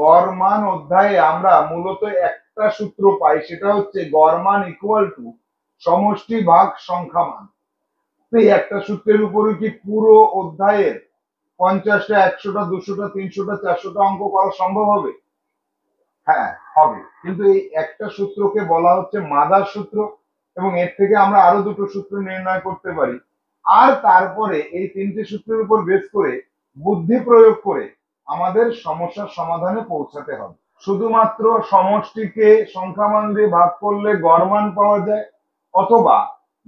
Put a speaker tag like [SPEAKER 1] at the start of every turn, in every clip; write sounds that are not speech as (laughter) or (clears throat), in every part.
[SPEAKER 1] গড়মান অধ্যায়ে আমরা মূলত একটা সূত্র পাই সেটা হচ্ছে গড়মান ইকুয়াল টু সমষ্টি ভাগ সংখ্যামান এই একটা সূত্রের উপরে কি পুরো অধ্যায়ের পঞ্চাশটা একশোটা দুশোটা তিনশোটা চারশোটা অঙ্ক করা সম্ভব হবে হ্যাঁ হবে কিন্তু এই একটা সূত্রকে বলা হচ্ছে মাদার সূত্র এবং এর থেকে আমরা আরো দুটো সূত্র নির্ণয় করতে পারি আর তারপরে এই তিনটি সূত্রের উপর বেশ করে বুদ্ধি প্রয়োগ করে আমাদের সমস্যার সমাধানে পৌঁছাতে হবে শুধুমাত্র সমষ্টিকে সংখ্যামান দিয়ে ভাগ করলে গড়মান পাওয়া যায় অথবা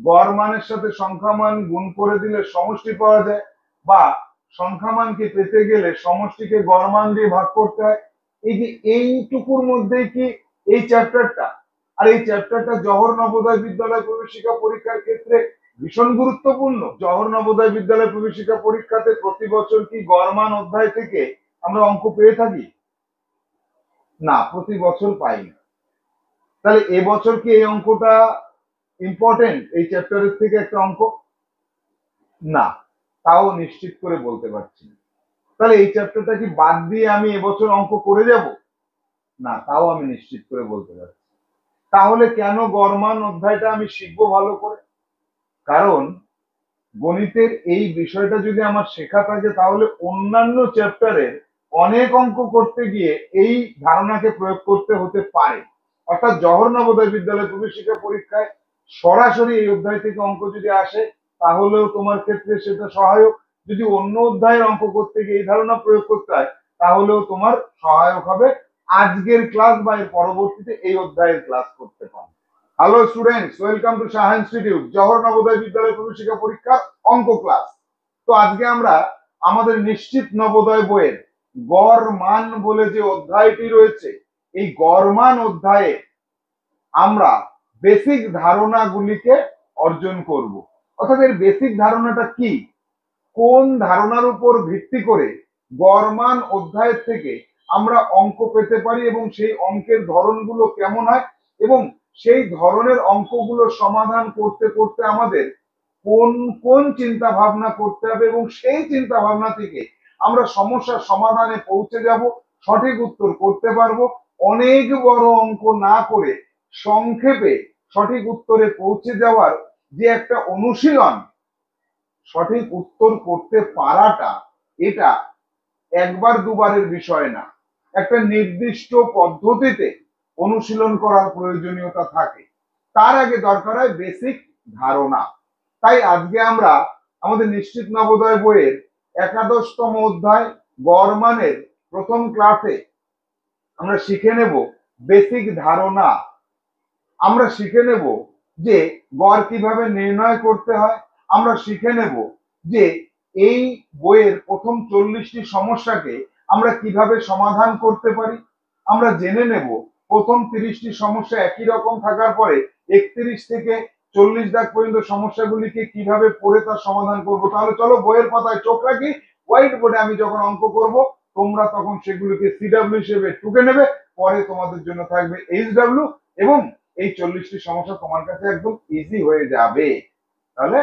[SPEAKER 1] গড়মানের সাথে সংখ্যামান গুণ করে দিলে সমষ্টি পাওয়া যায় বা সংখ্যামানকে পেতে গেলে সমষ্টিকে গড়মান দিয়ে ভাগ করতে হয় এই যে এইটুকুর মধ্যে কি এই চ্যাপ্টারটা আর এই চ্যাপ্টারটা জহর নবোদয় বিদ্যালয় প্রবেশিকা পরীক্ষার ক্ষেত্রে ভীষণ গুরুত্বপূর্ণ জহর নবোদয় বিদ্যালয় প্রবেশিকা পরীক্ষাতে প্রতি বছর কি গড়মান অধ্যায় থেকে আমরা অঙ্ক পেয়ে থাকি না প্রতি বছর পাই না তাহলে এবছর কি এই অঙ্কটা ইম্পর্টেন্ট এই চ্যাপ্টারের থেকে একটা অঙ্ক না তাও নিশ্চিত করে বলতে পারছি না তাহলে এই চ্যাপ্টারটা কি বাদ দিয়ে আমি এবছর অঙ্ক করে যাব না তাও আমি নিশ্চিত করে বলতে পারছি তাহলে কেন গরমান অধ্যায়টা আমি শিখবো ভালো করে কারণ গণিতের এই বিষয়টা যদি আমার শেখা থাকে তাহলে অন্যান্য চ্যাপ্টারের অনেক অঙ্ক করতে গিয়ে এই ধারণাকে প্রয়োগ করতে হতে পারে অর্থাৎ জহর নবোদয় বিদ্যালয় প্রবেশিকা পরীক্ষায় সরাসরি এই অধ্যায় থেকে অঙ্ক যদি আসে তাহলেও তোমার ক্ষেত্রে সেটা সহায়ক যদি অন্য অধ্যায়ের অঙ্ক করতে গিয়ে এই ধারণা প্রয়োগ করতে হয় তাহলেও তোমার সহায়ক হবে আজকের ক্লাস বা এর পরবর্তীতে এই অধ্যায়ের ক্লাস করতে পারো hello students welcome to Shah institute Jawahar Navodaya Vidyalaya প্রবেশিকা পরীক্ষা অঙ্ক ক্লাস তো আজকে আমরা আমাদের নিশ্চিত নবোদয় বইয়ের গরমান মান বলে যে অধ্যায়টি রয়েছে এই গরমান অধ্যায়ে আমরা বেসিক ধারণাগুলিকে অর্জন করব অর্থাৎ এর বেসিক ধারণাটা কি কোন ধারণার উপর ভিত্তি করে গরমান অধ্যায়ের থেকে আমরা অঙ্ক পেতে পারি এবং সেই অঙ্কের ধরনগুলো কেমন হয় এবং সেই ধরনের অঙ্কগুলো সমাধান করতে করতে আমাদের কোন কোন চিন্তা ভাবনা করতে হবে এবং সেই চিন্তা ভাবনা থেকে আমরা সমস্যার সমাধানে পৌঁছে যাব সঠিক উত্তর করতে পারবো অনেক বড় অঙ্ক না করে সংক্ষেপে সঠিক উত্তরে পৌঁছে যাওয়ার যে একটা অনুশীলন সঠিক উত্তর করতে পারাটা এটা একবার দুবারের বিষয় না একটা নির্দিষ্ট পদ্ধতিতে অনুশীলন করার প্রয়োজনীয়তা থাকে তার আগে দরকার হয় বেসিক ধারণা তাই আজকে আমরা আমাদের নিশ্চিত নবোদয় বইয়ের একাদশতম অধ্যায় গরমানের প্রথম ক্লাসে আমরা শিখে নেব বেসিক ধারণা আমরা শিখে নেব যে গড় কিভাবে নির্ণয় করতে হয় আমরা শিখে নেব যে এই বইয়ের প্রথম চল্লিশটি সমস্যাকে আমরা কিভাবে সমাধান করতে পারি আমরা জেনে নেব প্রথম তিরিশটি সমস্যা একই রকম থাকার পরে একত্রিশ থেকে চল্লিশ দাগ পর্যন্ত সমস্যাগুলিকে কিভাবে পড়ে তার সমাধান করব তাহলে চলো বইয়ের পাতায় চোখ রাখি হোয়াইট বোর্ডে আমি যখন অঙ্ক করব তোমরা তখন সেগুলিকে সিডাব্লিউ হিসেবে টুকে নেবে পরে তোমাদের জন্য থাকবে এইচ ডাব্লিউ এবং এই চল্লিশটি সমস্যা তোমার কাছে একদম ইজি হয়ে যাবে তাহলে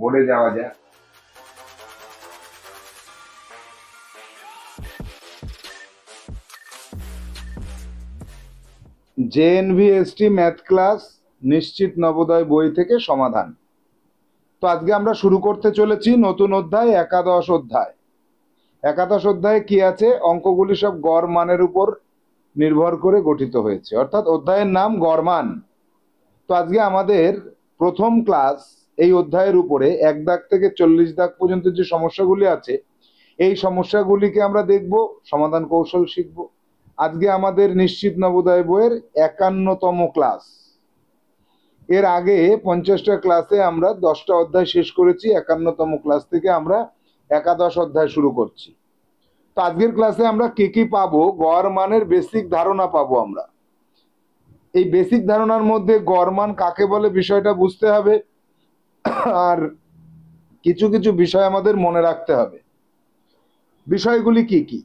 [SPEAKER 1] বোর্ডে যাওয়া যায় জেএনভিএসটি ম্যাথ ক্লাস নিশ্চিত নবোদয় বই থেকে সমাধান তো আজকে আমরা শুরু করতে চলেছি নতুন অধ্যায় একাদশ অধ্যায় একাদশ অধ্যায়ে কি আছে অঙ্কগুলি সব গড় মানের উপর নির্ভর করে গঠিত হয়েছে অর্থাৎ অধ্যায়ের নাম গড়মান তো আজকে আমাদের প্রথম ক্লাস এই অধ্যায়ের উপরে এক দাগ থেকে চল্লিশ দাগ পর্যন্ত যে সমস্যাগুলি আছে এই সমস্যাগুলিকে আমরা দেখব সমাধান কৌশল শিখব আজকে আমাদের নিশ্চিত নবোদয় বইয়ের একান্নতম ক্লাস এর আগে পঞ্চাশটা ক্লাসে আমরা দশটা অধ্যায় শেষ করেছি একান্নতম ক্লাস থেকে আমরা একাদশ অধ্যায় শুরু করছি তো আজকের ক্লাসে আমরা কে কি পাবো গড় মানের বেসিক ধারণা পাবো আমরা এই বেসিক ধারণার মধ্যে গড় মান কাকে বলে বিষয়টা বুঝতে হবে আর কিছু কিছু বিষয় আমাদের মনে রাখতে হবে বিষয়গুলি কি কি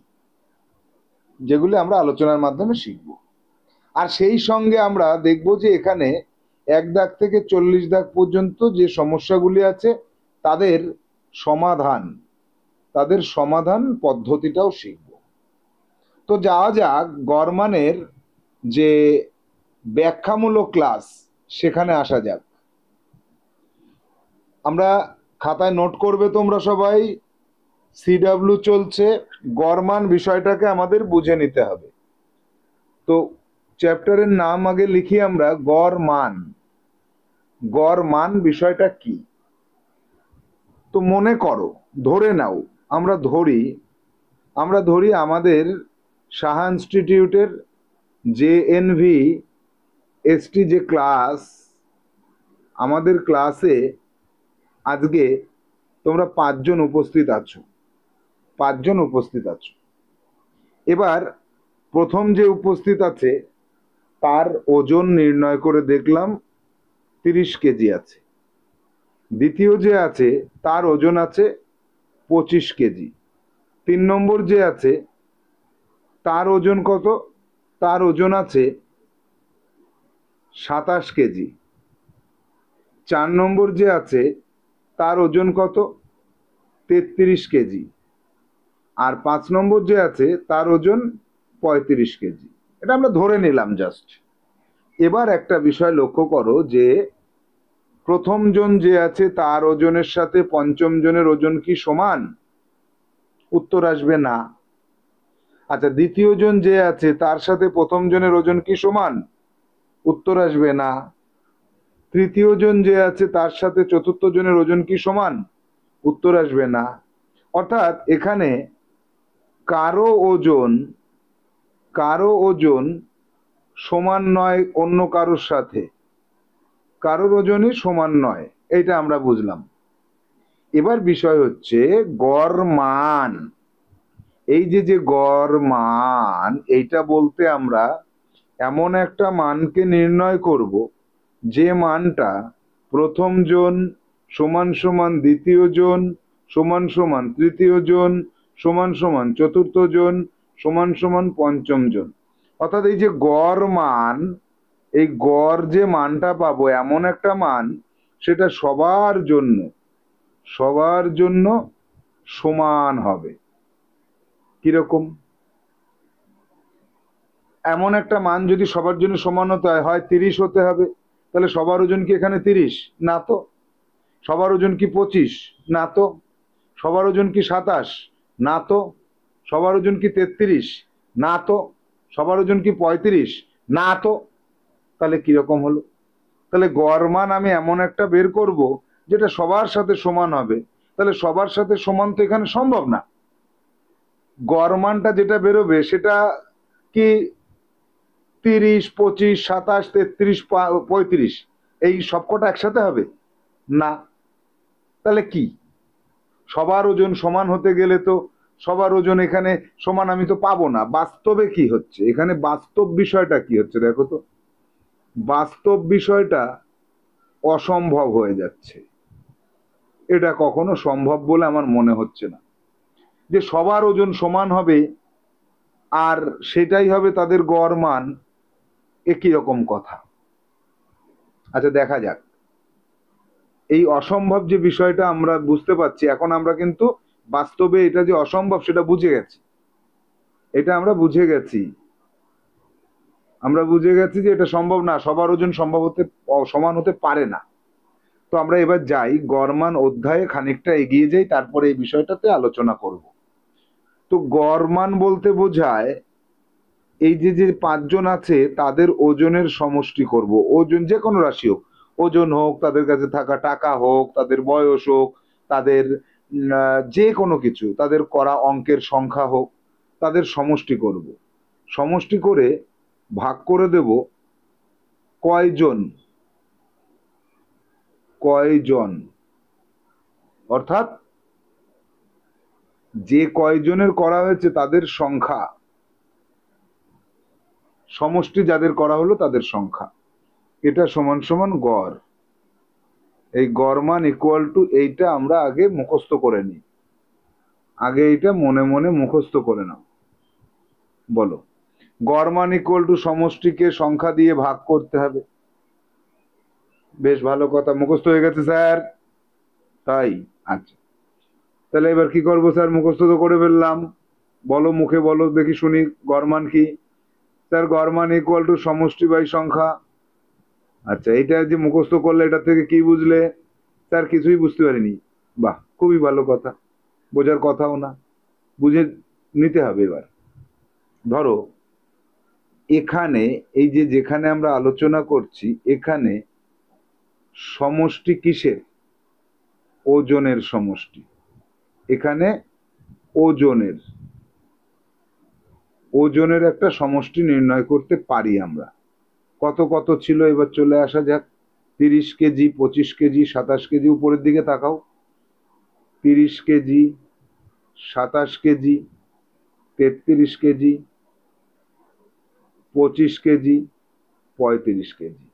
[SPEAKER 1] যেগুলি আমরা আলোচনার মাধ্যমে শিখব আর সেই সঙ্গে আমরা দেখব যে এখানে এক দাগ থেকে চল্লিশ দাগ পর্যন্ত যে সমস্যাগুলি আছে তাদের সমাধান তাদের সমাধান পদ্ধতিটাও শিখব তো যাওয়া যাক গরমানের যে ব্যাখ্যামূলক ক্লাস সেখানে আসা যাক আমরা খাতায় নোট করবে তোমরা সবাই সিডাব্লু চলছে গরমান বিষয়টাকে আমাদের বুঝে নিতে হবে তো চ্যাপ্টারের নাম আগে লিখি আমরা গড় মান গড় মান বিষয়টা কি তো মনে করো ধরে নাও আমরা ধরি আমরা ধরি আমাদের সাহা ইনস্টিটিউটের যে এনভি এসটি যে ক্লাস আমাদের ক্লাসে আজকে তোমরা পাঁচজন উপস্থিত আছো পাঁচজন উপস্থিত আছো এবার প্রথম যে উপস্থিত আছে তার ওজন নির্ণয় করে দেখলাম তিরিশ কেজি আছে দ্বিতীয় যে আছে তার ওজন আছে পঁচিশ কেজি তিন নম্বর যে আছে তার ওজন কত তার ওজন আছে সাতাশ কেজি চার নম্বর যে আছে তার ওজন কত তেত্রিশ কেজি আর পাঁচ নম্বর যে আছে তার ওজন পঁয়ত্রিশ কেজি এটা আমরা ধরে নিলাম জাস্ট এবার একটা বিষয় লক্ষ্য করো যে প্রথম জন যে আছে তার ওজনের সাথে পঞ্চম জনের ওজন কি সমান উত্তর আসবে না আচ্ছা দ্বিতীয় জন যে আছে তার সাথে প্রথম জনের ওজন কি সমান উত্তর আসবে না তৃতীয় জন যে আছে তার সাথে চতুর্থ জনের ওজন কি সমান উত্তর আসবে না অর্থাৎ এখানে কারো ওজন কারো ওজন সমান নয় অন্য কারোর সাথে কারোর ওজনই সমান নয় এটা আমরা বুঝলাম এবার বিষয় হচ্ছে গড় মান এই যে যে গড় মান এইটা বলতে আমরা এমন একটা মানকে নির্ণয় করব যে মানটা প্রথম জন সমান সমান দ্বিতীয় জন সমান সমান তৃতীয় জন সমান সমান চতুর্থ জন সমান সমান পঞ্চম জন অর্থাৎ এই যে গড় মান এই গড় যে মানটা পাবো এমন একটা মান সেটা সবার জন্য সবার জন্য সমান হবে কিরকম এমন একটা মান যদি সবার জন্য সমান হতে হয় হয় তিরিশ হতে হবে তাহলে সবার ওজন কি এখানে তিরিশ না তো সবার ওজন কি পঁচিশ না তো সবার ওজন কি সাতাশ না তো সবার ওজন কি তেত্রিশ না তো সবার ওজন কি পঁয়ত্রিশ না তো তাহলে কিরকম হলো তাহলে গড় মান আমি এমন একটা বের করব যেটা সবার সাথে সমান হবে তাহলে সবার সাথে সমান তো এখানে সম্ভব না গড় মানটা যেটা বেরোবে সেটা কি তিরিশ পঁচিশ সাতাশ তেত্রিশ পঁয়ত্রিশ এই সবকটা একসাথে হবে না তাহলে কি সবার ওজন সমান হতে গেলে তো সবার ওজন এখানে সমান আমি তো পাবো না বাস্তবে কি হচ্ছে এখানে বাস্তব বিষয়টা কি হচ্ছে দেখো তো বাস্তব বিষয়টা অসম্ভব হয়ে যাচ্ছে এটা কখনো সম্ভব বলে আমার মনে হচ্ছে না যে সবার ওজন সমান হবে আর সেটাই হবে তাদের গড় মান একই রকম কথা আচ্ছা দেখা যাক এই অসম্ভব যে বিষয়টা আমরা বুঝতে পারছি এখন আমরা কিন্তু বাস্তবে এটা যে অসম্ভব সেটা বুঝে গেছি এটা আমরা বুঝে গেছি আমরা বুঝে গেছি যে এটা সম্ভব না সবার ওজন সম্ভব হতে সমান হতে পারে না তো আমরা এবার যাই গরমান অধ্যায়ে খানিকটা এগিয়ে যাই তারপরে এই বিষয়টাতে আলোচনা করব তো গরমান বলতে বোঝায় এই যে যে পাঁচজন আছে তাদের ওজনের সমষ্টি করব ওজন যে কোনো রাশি হোক ওজন হোক তাদের কাছে থাকা টাকা হোক তাদের বয়স হোক তাদের যে কোনো কিছু তাদের করা অঙ্কের সংখ্যা হোক তাদের সমষ্টি করব সমষ্টি করে ভাগ করে দেব কয়জন কয়জন অর্থাৎ যে কয়জনের করা হয়েছে তাদের সংখ্যা সমষ্টি যাদের করা হলো তাদের সংখ্যা এটা সমান সমান গড় এই গড়মান ইকুয়াল টু এইটা আমরা আগে মুখস্থ করে নিই আগে এইটা মনে মনে মুখস্থ করে নাও বলো গড়মান ইকুয়াল টু সমষ্টিকে সংখ্যা দিয়ে ভাগ করতে হবে বেশ ভালো কথা মুখস্থ হয়ে গেছে স্যার তাই আচ্ছা তাহলে এবার কি করবো স্যার মুখস্থ তো করে ফেললাম বলো মুখে বলো দেখি শুনি গড়মান কি স্যার গড়মান ইকুয়াল টু সমষ্টি বাই সংখ্যা আচ্ছা এটা যে মুখস্থ করলে এটা থেকে কি বুঝলে তার কিছুই বুঝতে পারিনি বাহ খুবই ভালো কথা বোঝার কথাও না বুঝে নিতে হবে এবার ধরো এখানে এই যে যেখানে আমরা আলোচনা করছি এখানে সমষ্টি কিসের ওজনের সমষ্টি এখানে ওজনের ওজনের একটা সমষ্টি নির্ণয় করতে পারি আমরা কত কত ছিল এবার চলে আসা যাক তিরিশ কেজি পঁচিশ কেজি সাতাশ কেজি উপরের দিকে তাকাও তিরিশ কেজি সাতাশ কেজি তেত্রিশ কেজি পঁচিশ কেজি পঁয়ত্রিশ কেজি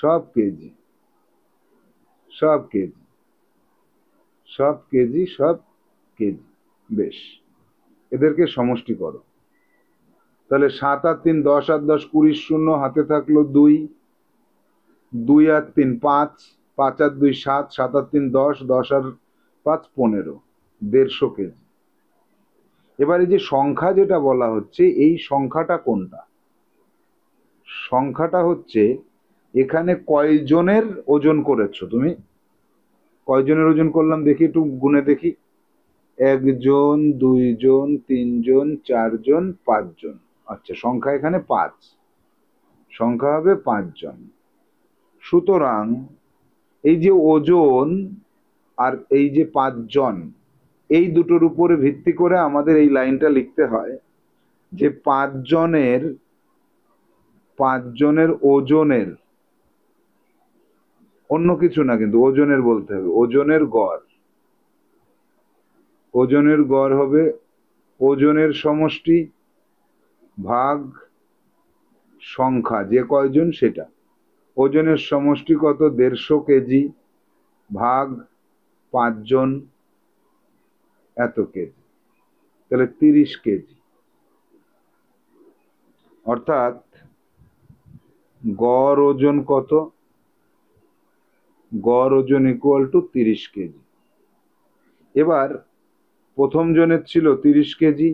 [SPEAKER 1] সব কেজি সব কেজি সব কেজি সব কেজি বেশ এদেরকে সমষ্টি করো তাহলে সাত আর তিন দশ আর দশ কুড়ি শূন্য হাতে থাকলো দুই দুই আর তিন পাঁচ পাঁচ আর দুই সাত সাত আর তিন দশ দশ আর পাঁচ পনেরো দেড়শো কেজি এবারে যে সংখ্যা যেটা বলা হচ্ছে এই সংখ্যাটা কোনটা সংখ্যাটা হচ্ছে এখানে কয়জনের ওজন করেছো তুমি কয়জনের ওজন করলাম দেখি একটু গুনে দেখি একজন দুইজন তিনজন চারজন পাঁচজন আচ্ছা সংখ্যা এখানে পাঁচ সংখ্যা হবে পাঁচজন সুতরাং এই যে ওজন আর এই যে পাঁচজন এই দুটোর উপরে ভিত্তি করে আমাদের এই লাইনটা লিখতে হয় যে পাঁচজনের পাঁচজনের ওজনের অন্য কিছু না কিন্তু ওজনের বলতে হবে ওজনের গড় ওজনের গড় হবে ওজনের সমষ্টি ভাগ সংখ্যা যে কয়জন সেটা ওজনের সমষ্টি কত দেড়শো কেজি ভাগ পাঁচজন এত কেজি তাহলে তিরিশ কেজি অর্থাৎ গড় ওজন কত গড় ওজন ইকুয়াল টু তিরিশ কেজি এবার প্রথম জনের ছিল তিরিশ কেজি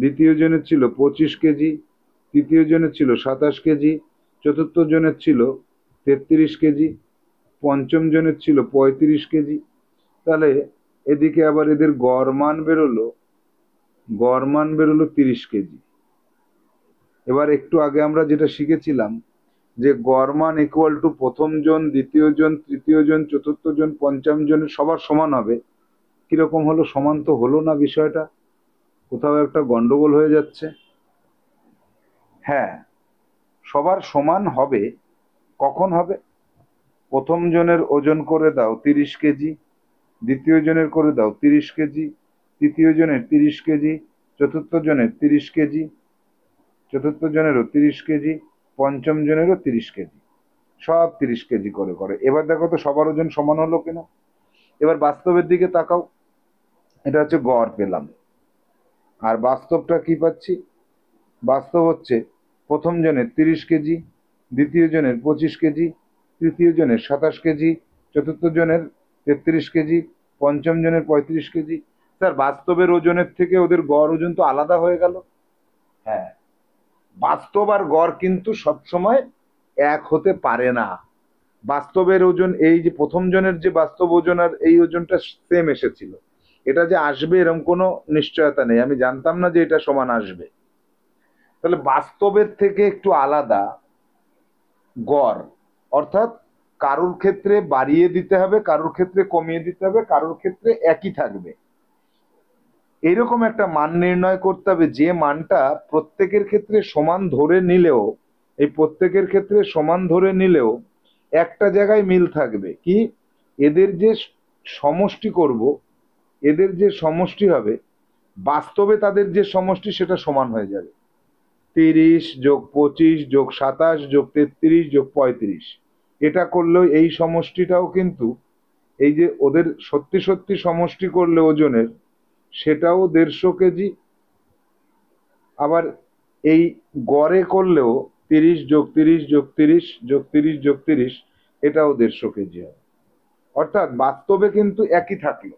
[SPEAKER 1] দ্বিতীয় জনের ছিল পঁচিশ কেজি তৃতীয় জনের ছিল সাতাশ কেজি চতুর্থ জনের ছিল তেত্রিশ কেজি পঞ্চম জনের ছিল পঁয়ত্রিশ কেজি তাহলে এদিকে আবার এদের মান বেরোলো মান বেরোলো তিরিশ কেজি এবার একটু আগে আমরা যেটা শিখেছিলাম যে মান ইকুয়াল টু প্রথম জন দ্বিতীয় জন তৃতীয় জন চতুর্থ জন পঞ্চম জনের সবার সমান হবে কিরকম হলো সমান তো হলো না বিষয়টা কোথাও একটা গন্ডগোল হয়ে যাচ্ছে হ্যাঁ সবার সমান হবে কখন হবে প্রথম জনের ওজন করে দাও তিরিশ কেজি দ্বিতীয় জনের করে দাও তিরিশ কেজি তৃতীয় জনের তিরিশ কেজি চতুর্থ জনের তিরিশ কেজি চতুর্থ জনেরও তিরিশ কেজি পঞ্চম জনেরও তিরিশ কেজি সব তিরিশ কেজি করে করে এবার দেখো তো সবার ওজন সমান হলো কেন এবার বাস্তবের দিকে তাকাও এটা হচ্ছে গড় পেলাম আর বাস্তবটা কি পাচ্ছি বাস্তব হচ্ছে প্রথম জনের তিরিশ কেজি দ্বিতীয় জনের পঁচিশ কেজি তৃতীয় জনের সাতাশ কেজি চতুর্থ জনের তেত্রিশ কেজি পঞ্চম জনের পঁয়ত্রিশ কেজি স্যার বাস্তবের ওজনের থেকে ওদের গড় ওজন তো আলাদা হয়ে গেল হ্যাঁ বাস্তব আর গড় কিন্তু সবসময় এক হতে পারে না বাস্তবের ওজন এই যে প্রথম জনের যে বাস্তব ওজন আর এই ওজনটা সেম এসেছিল এটা যে আসবে এরকম কোনো নিশ্চয়তা নেই আমি জানতাম না যে এটা সমান আসবে তাহলে বাস্তবের থেকে একটু আলাদা গড় অর্থাৎ কারোর ক্ষেত্রে বাড়িয়ে দিতে হবে কারোর ক্ষেত্রে কমিয়ে দিতে হবে কারোর ক্ষেত্রে একই থাকবে এরকম একটা মান নির্ণয় করতে হবে যে মানটা প্রত্যেকের ক্ষেত্রে সমান ধরে নিলেও এই প্রত্যেকের ক্ষেত্রে সমান ধরে নিলেও একটা জায়গায় মিল থাকবে কি এদের যে সমষ্টি করব এদের যে সমষ্টি হবে বাস্তবে তাদের যে সমষ্টি সেটা সমান হয়ে যাবে তিরিশ যোগ পঁচিশ যোগ সাতাশ যোগ তেত্রিশ যোগ পঁয়ত্রিশ এটা করলেও এই সমষ্টিটাও কিন্তু এই যে ওদের সত্যি সত্যি সমষ্টি করলে ওজনের সেটাও দেড়শো কেজি আবার এই গড়ে করলেও তিরিশ যোগ তিরিশ যোগ তিরিশ যোগ তিরিশ যোগ তিরিশ এটাও দেড়শো কেজি হয় অর্থাৎ বাস্তবে কিন্তু একই থাকলো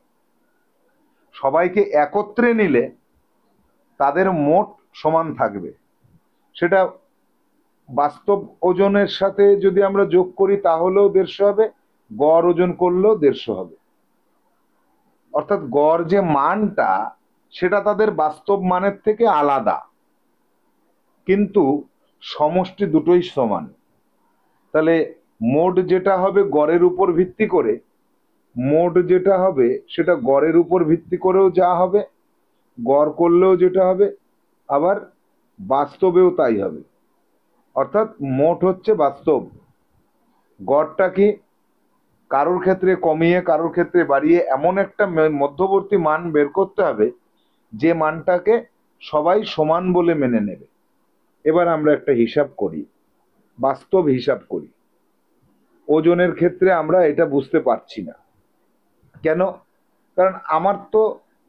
[SPEAKER 1] সবাইকে একত্রে নিলে তাদের মোট সমান থাকবে সেটা বাস্তব ওজনের সাথে যদি আমরা যোগ করি তাহলেও দেড়শো হবে গড় ওজন করলেও দেড়শো হবে অর্থাৎ গড় যে মানটা সেটা তাদের বাস্তব মানের থেকে আলাদা কিন্তু সমষ্টি দুটোই সমান তাহলে মোট যেটা হবে গড়ের উপর ভিত্তি করে মোট যেটা হবে সেটা গড়ের উপর ভিত্তি করেও যা হবে গড় করলেও যেটা হবে আবার বাস্তবেও তাই হবে অর্থাৎ মোট হচ্ছে বাস্তব গড়টা কি কারোর ক্ষেত্রে কমিয়ে কারোর ক্ষেত্রে বাড়িয়ে এমন একটা মধ্যবর্তী মান বের করতে হবে যে মানটাকে সবাই সমান বলে মেনে নেবে এবার আমরা একটা হিসাব করি বাস্তব হিসাব করি ওজনের ক্ষেত্রে আমরা এটা বুঝতে পারছি না কেন কারণ আমার তো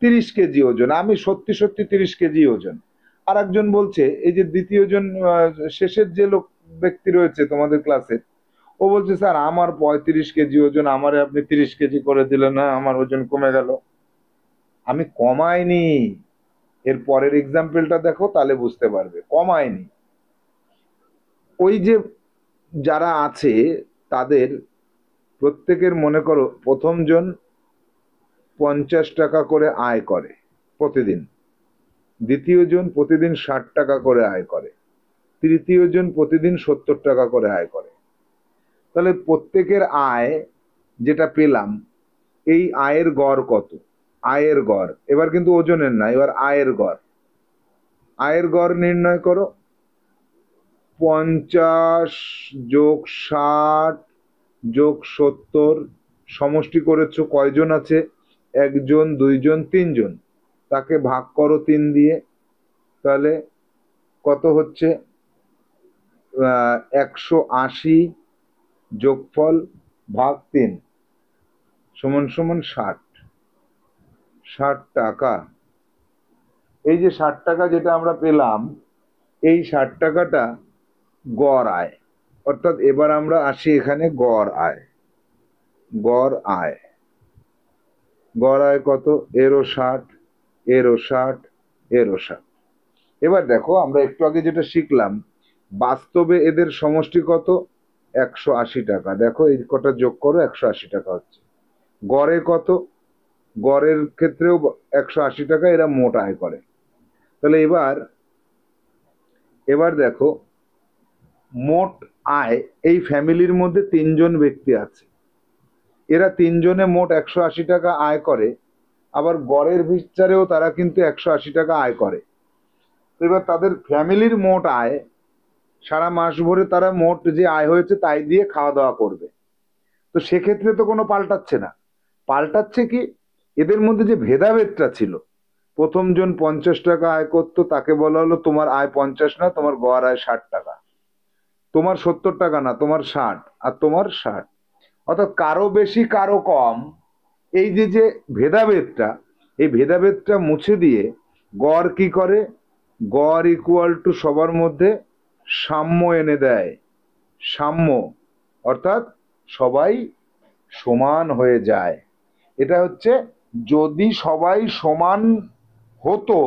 [SPEAKER 1] তিরিশ কেজি ওজন আমি সত্যি সত্যি তিরিশ কেজি ওজন আর একজন বলছে এই যে দ্বিতীয় জন শেষের যে লোক ব্যক্তি রয়েছে তোমাদের ক্লাসে ও বলছে স্যার আমার পঁয়ত্রিশ কেজি ওজন আমারে আপনি তিরিশ কেজি করে দিলেন না হ্যাঁ, আমার ওজন কমে গেল আমি কমাইনি এর পরের এক্সাম্পলটা দেখো তাহলে বুঝতে পারবে কমায়নি ওই যে যারা আছে তাদের প্রত্যেকের মনে করো প্রথমজন পঞ্চাশ টাকা করে আয় করে প্রতিদিন দ্বিতীয় জন প্রতিদিন ষাট টাকা করে আয় করে তৃতীয় জন প্রতিদিন সত্তর টাকা করে আয় করে তাহলে প্রত্যেকের আয় যেটা পেলাম এই আয়ের গড় কত আয়ের গড় এবার কিন্তু ওজনের না এবার আয়ের গড় আয়ের গড় নির্ণয় করো পঞ্চাশ যোগ ষাট যোগ সত্তর সমষ্টি করেছ কয়জন আছে একজন দুইজন তিনজন তাকে ভাগ করো তিন দিয়ে তাহলে কত হচ্ছে একশো আশি যোগফল ভাগ তিন সমান সমান ষাট ষাট টাকা এই যে ষাট টাকা যেটা আমরা পেলাম এই ষাট টাকাটা গড় আয় অর্থাৎ এবার আমরা আসি এখানে গড় আয় গড় আয় গড়ায় কত এরও ষাট এরও ষাট এরও ষাট এবার দেখো আমরা একটু আগে যেটা শিখলাম বাস্তবে এদের সমষ্টি কত একশো আশি টাকা দেখো এই কটা যোগ করো একশো আশি টাকা হচ্ছে গড়ে কত গড়ের ক্ষেত্রেও একশো আশি টাকা এরা মোট আয় করে তাহলে এবার এবার দেখো মোট আয় এই ফ্যামিলির মধ্যে তিনজন ব্যক্তি আছে এরা তিনজনে মোট একশো আশি টাকা আয় করে আবার গড়ের বিচারেও তারা কিন্তু একশো আশি টাকা আয় করে এবার তাদের ফ্যামিলির মোট আয় সারা মাস ভরে তারা মোট যে আয় হয়েছে তাই দিয়ে খাওয়া দাওয়া করবে তো সেক্ষেত্রে তো কোনো পাল্টাচ্ছে না পাল্টাচ্ছে কি এদের মধ্যে যে ভেদাভেদটা ছিল প্রথম জন পঞ্চাশ টাকা আয় করতো তাকে বলা হলো তোমার আয় পঞ্চাশ না তোমার গড় আয় ষাট টাকা তোমার সত্তর টাকা না তোমার ষাট আর তোমার ষাট অর্থাৎ কারো বেশি কারো কম এই যে যে ভেদাভেদটা এই ভেদাভেদটা মুছে দিয়ে গড় কি করে গড় ইকুয়াল টু সবার মধ্যে সাম্য এনে দেয় সাম্য অর্থাৎ সবাই সমান হয়ে যায় এটা হচ্ছে যদি সবাই সমান হতো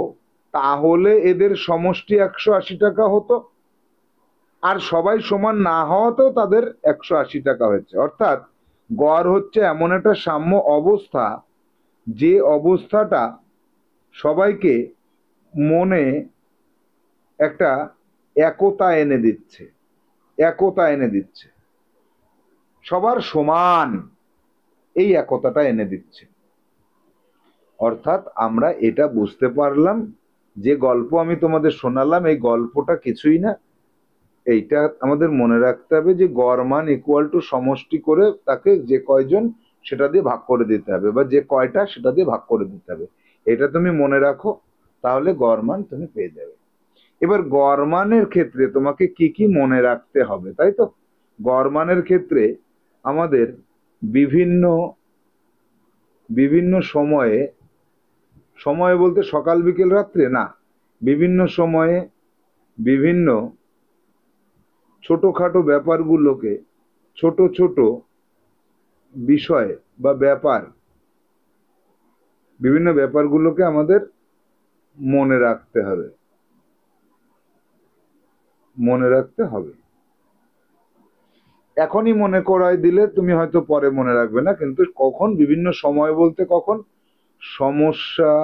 [SPEAKER 1] তাহলে এদের সমষ্টি একশো আশি টাকা হতো আর সবাই সমান না হওয়াতেও তাদের একশো আশি টাকা হয়েছে অর্থাৎ গড় হচ্ছে এমন একটা সাম্য অবস্থা যে অবস্থাটা সবাইকে মনে একটা একতা এনে দিচ্ছে একতা এনে দিচ্ছে সবার সমান এই একতাটা এনে দিচ্ছে অর্থাৎ আমরা এটা বুঝতে পারলাম যে গল্প আমি তোমাদের শোনালাম এই গল্পটা কিছুই না এইটা আমাদের মনে রাখতে হবে যে গড় মান ইকুয়াল টু সমষ্টি করে তাকে যে কয়জন সেটা দিয়ে ভাগ করে দিতে হবে বা যে কয়টা সেটা দিয়ে ভাগ করে দিতে হবে এটা তুমি মনে রাখো তাহলে গড় মান তুমি পেয়ে যাবে এবার গড় মানের ক্ষেত্রে তোমাকে কি কি মনে রাখতে হবে তাই তো গড় মানের ক্ষেত্রে আমাদের বিভিন্ন বিভিন্ন সময়ে সময় বলতে সকাল বিকেল রাত্রে না বিভিন্ন সময়ে বিভিন্ন ছোটখাটো ব্যাপারগুলোকে ছোট ছোট বিষয় বা ব্যাপার বিভিন্ন ব্যাপারগুলোকে আমাদের মনে রাখতে হবে মনে রাখতে হবে এখনই মনে করায় দিলে তুমি হয়তো পরে মনে রাখবে না কিন্তু কখন বিভিন্ন সময় বলতে কখন সমস্যা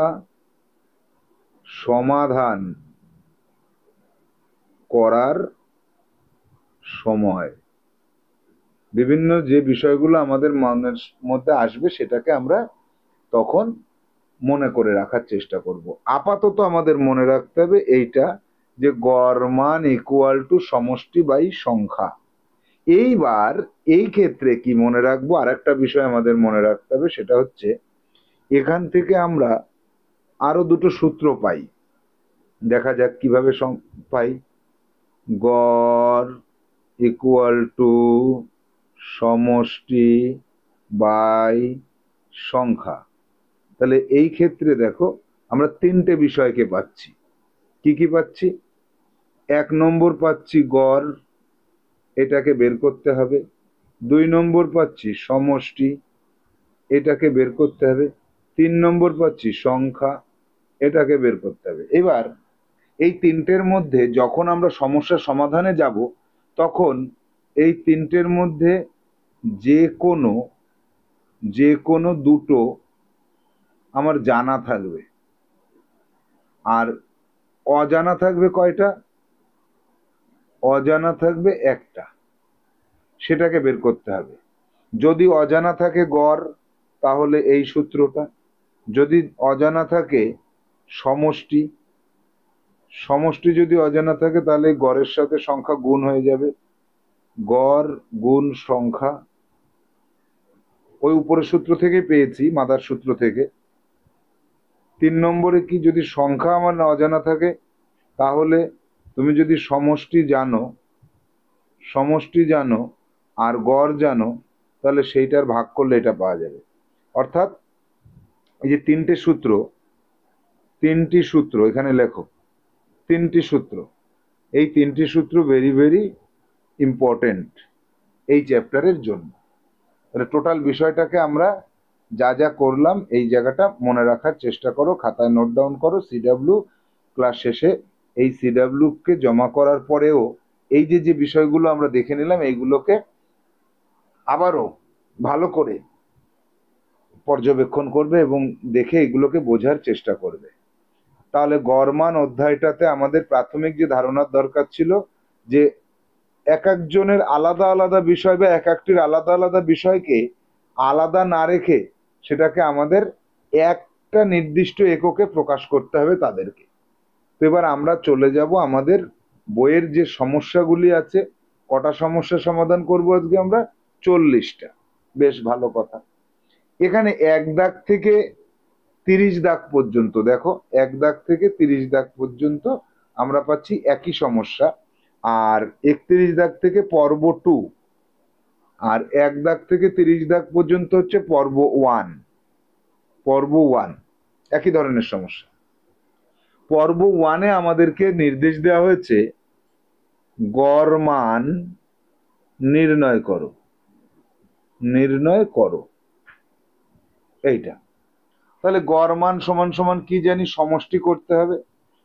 [SPEAKER 1] সমাধান করার সময় বিভিন্ন যে বিষয়গুলো আমাদের মনের মধ্যে আসবে সেটাকে আমরা তখন মনে করে রাখার চেষ্টা করব আপাতত আমাদের মনে রাখতে হবে এইটা যে গড় মান ইকুয়াল টু সমষ্টি বাই সংখ্যা এইবার এই ক্ষেত্রে কি মনে রাখবো আর একটা বিষয় আমাদের মনে রাখতে হবে সেটা হচ্ছে এখান থেকে আমরা আরো দুটো সূত্র পাই দেখা যাক কিভাবে পাই গড় ইকুয়াল টু সমষ্টি বাই সংখ্যা তাহলে এই ক্ষেত্রে দেখো আমরা তিনটে বিষয়কে পাচ্ছি কি কি পাচ্ছি এক নম্বর পাচ্ছি গড় এটাকে বের করতে হবে দুই নম্বর পাচ্ছি সমষ্টি এটাকে বের করতে হবে তিন নম্বর পাচ্ছি সংখ্যা এটাকে বের করতে হবে এবার এই তিনটের মধ্যে যখন আমরা সমস্যা সমাধানে যাবো তখন এই তিনটের মধ্যে যে কোনো যে কোনো দুটো আমার জানা থাকবে আর অজানা থাকবে কয়টা অজানা থাকবে একটা সেটাকে বের করতে হবে যদি অজানা থাকে গড় তাহলে এই সূত্রটা যদি অজানা থাকে সমষ্টি সমষ্টি যদি অজানা থাকে তাহলে গড়ের সাথে সংখ্যা গুণ হয়ে যাবে গড় গুণ সংখ্যা ওই উপরের সূত্র থেকে পেয়েছি মাদার সূত্র থেকে তিন নম্বরে কি যদি সংখ্যা আমার অজানা থাকে তাহলে তুমি যদি সমষ্টি জানো সমষ্টি জানো আর গড় জানো তাহলে সেইটার ভাগ করলে এটা পাওয়া যাবে অর্থাৎ এই যে তিনটে সূত্র তিনটি সূত্র এখানে লেখো তিনটি সূত্র এই তিনটি সূত্র ভেরি ভেরি ইম্পর্টেন্ট এই চ্যাপ্টারের জন্য তাহলে টোটাল বিষয়টাকে আমরা যা যা করলাম এই জায়গাটা মনে রাখার চেষ্টা করো খাতায় নোট ডাউন করো সিডাব্লিউ ক্লাস শেষে এই সিডাব্লুকে জমা করার পরেও এই যে যে বিষয়গুলো আমরা দেখে নিলাম এইগুলোকে আবারও ভালো করে পর্যবেক্ষণ করবে এবং দেখে এগুলোকে বোঝার চেষ্টা করবে তাহলে গরমান অধ্যায়টাতে আমাদের প্রাথমিক যে ধারণার দরকার ছিল যে এক একজনের আলাদা আলাদা বিষয় বা এক একটির আলাদা আলাদা বিষয়কে আলাদা না রেখে সেটাকে আমাদের একটা নির্দিষ্ট এককে প্রকাশ করতে হবে তাদেরকে তো এবার আমরা চলে যাব আমাদের বইয়ের যে সমস্যাগুলি আছে কটা সমস্যা সমাধান করব আজকে আমরা চল্লিশটা বেশ ভালো কথা এখানে এক দাগ থেকে তিরিশ দাগ পর্যন্ত দেখো এক দাগ থেকে তিরিশ দাগ পর্যন্ত আমরা পাচ্ছি একই সমস্যা আর একত্রিশ দাগ থেকে পর্ব টু আর এক দাগ থেকে তিরিশ দাগ পর্যন্ত হচ্ছে পর্ব ওয়ান পর্ব ওয়ান একই ধরনের সমস্যা পর্ব ওয়ানে আমাদেরকে নির্দেশ দেওয়া হয়েছে গড় মান নির্ণয় করো নির্ণয় করো এইটা তাহলে মান সমান সমান কি জানি সমষ্টি করতে হবে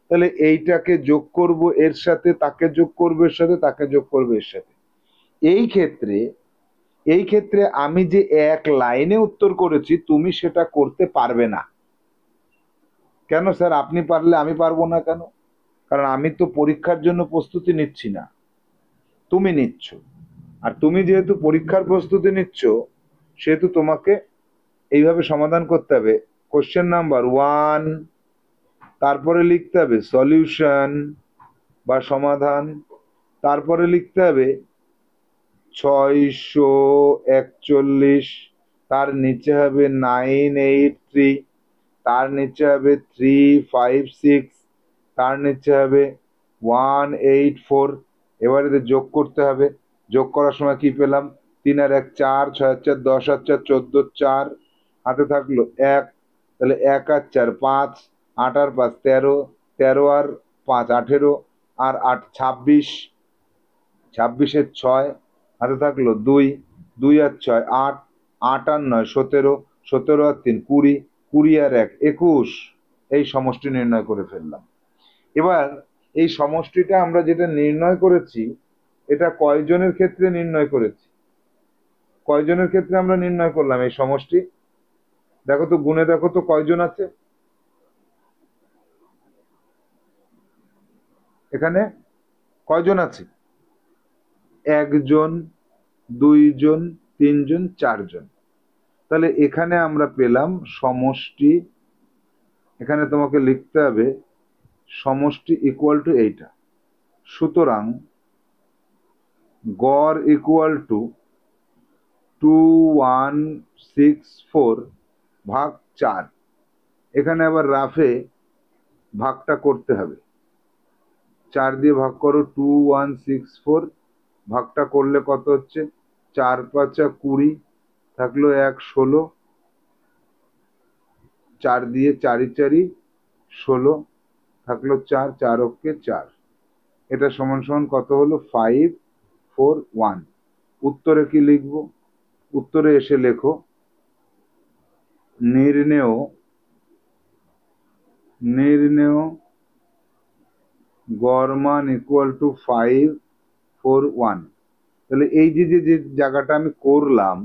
[SPEAKER 1] তাহলে এইটাকে যোগ করব এর সাথে তাকে যোগ করবো এর সাথে তাকে যোগ করবো এর সাথে এই ক্ষেত্রে এই ক্ষেত্রে আমি যে এক লাইনে উত্তর করেছি তুমি সেটা করতে পারবে না কেন স্যার আপনি পারলে আমি পারবো না কেন কারণ আমি তো পরীক্ষার জন্য প্রস্তুতি নিচ্ছি না তুমি নিচ্ছ আর তুমি যেহেতু পরীক্ষার প্রস্তুতি নিচ্ছ সেহেতু তোমাকে এইভাবে সমাধান করতে হবে কোশ্চেন নাম্বার ওয়ান তারপরে লিখতে হবে সলিউশন বা সমাধান তারপরে লিখতে হবে ছয়শো একচল্লিশ তার নিচে হবে নাইন এইট থ্রি তার নিচে হবে থ্রি ফাইভ সিক্স তার নিচে হবে ওয়ান এইট ফোর এবার যোগ করতে হবে যোগ করার সময় কি পেলাম তিন আর এক চার ছয় চার দশ আর চার চোদ্দো চার হাতে থাকলো এক তাহলে এক আর চার পাঁচ আট আর পাঁচ তেরো তেরো আর পাঁচ আঠেরো আর আট ছাব্বিশ ছাব্বিশের ছয় হাতে থাকলো দুই দুই আর ছয় আট আট আর নয় সতেরো সতেরো আর তিন কুড়ি কুড়ি আর এক একুশ এই সমষ্টি নির্ণয় করে ফেললাম এবার এই সমষ্টিটা আমরা যেটা নির্ণয় করেছি এটা কয়জনের ক্ষেত্রে নির্ণয় করেছি কয়জনের ক্ষেত্রে আমরা নির্ণয় করলাম এই সমষ্টি দেখো তো গুনে দেখো তো কয়জন আছে এখানে কয়জন আছে একজন দুইজন তিনজন চারজন তাহলে এখানে আমরা পেলাম সমষ্টি এখানে তোমাকে লিখতে হবে সমষ্টি ইকুয়াল টু এইটা সুতরাং গড় equal to two one six four ভাগ চার এখানে আবার রাফে ভাগটা করতে হবে চার দিয়ে ভাগ করো টু ওয়ান সিক্স ফোর ভাগটা করলে কত হচ্ছে চার পাঁচা কুড়ি থাকলো এক ষোলো চার দিয়ে চারি চারি ষোলো থাকলো চার চার অক্ষে চার এটা সমান সমান কত হলো ফাইভ ফোর ওয়ান উত্তরে কি লিখবো উত্তরে এসে লেখো নির্ণেয় নির্ণেয় গরমান equal to five four one তাহলে এই যে যে জায়গাটা আমি করলাম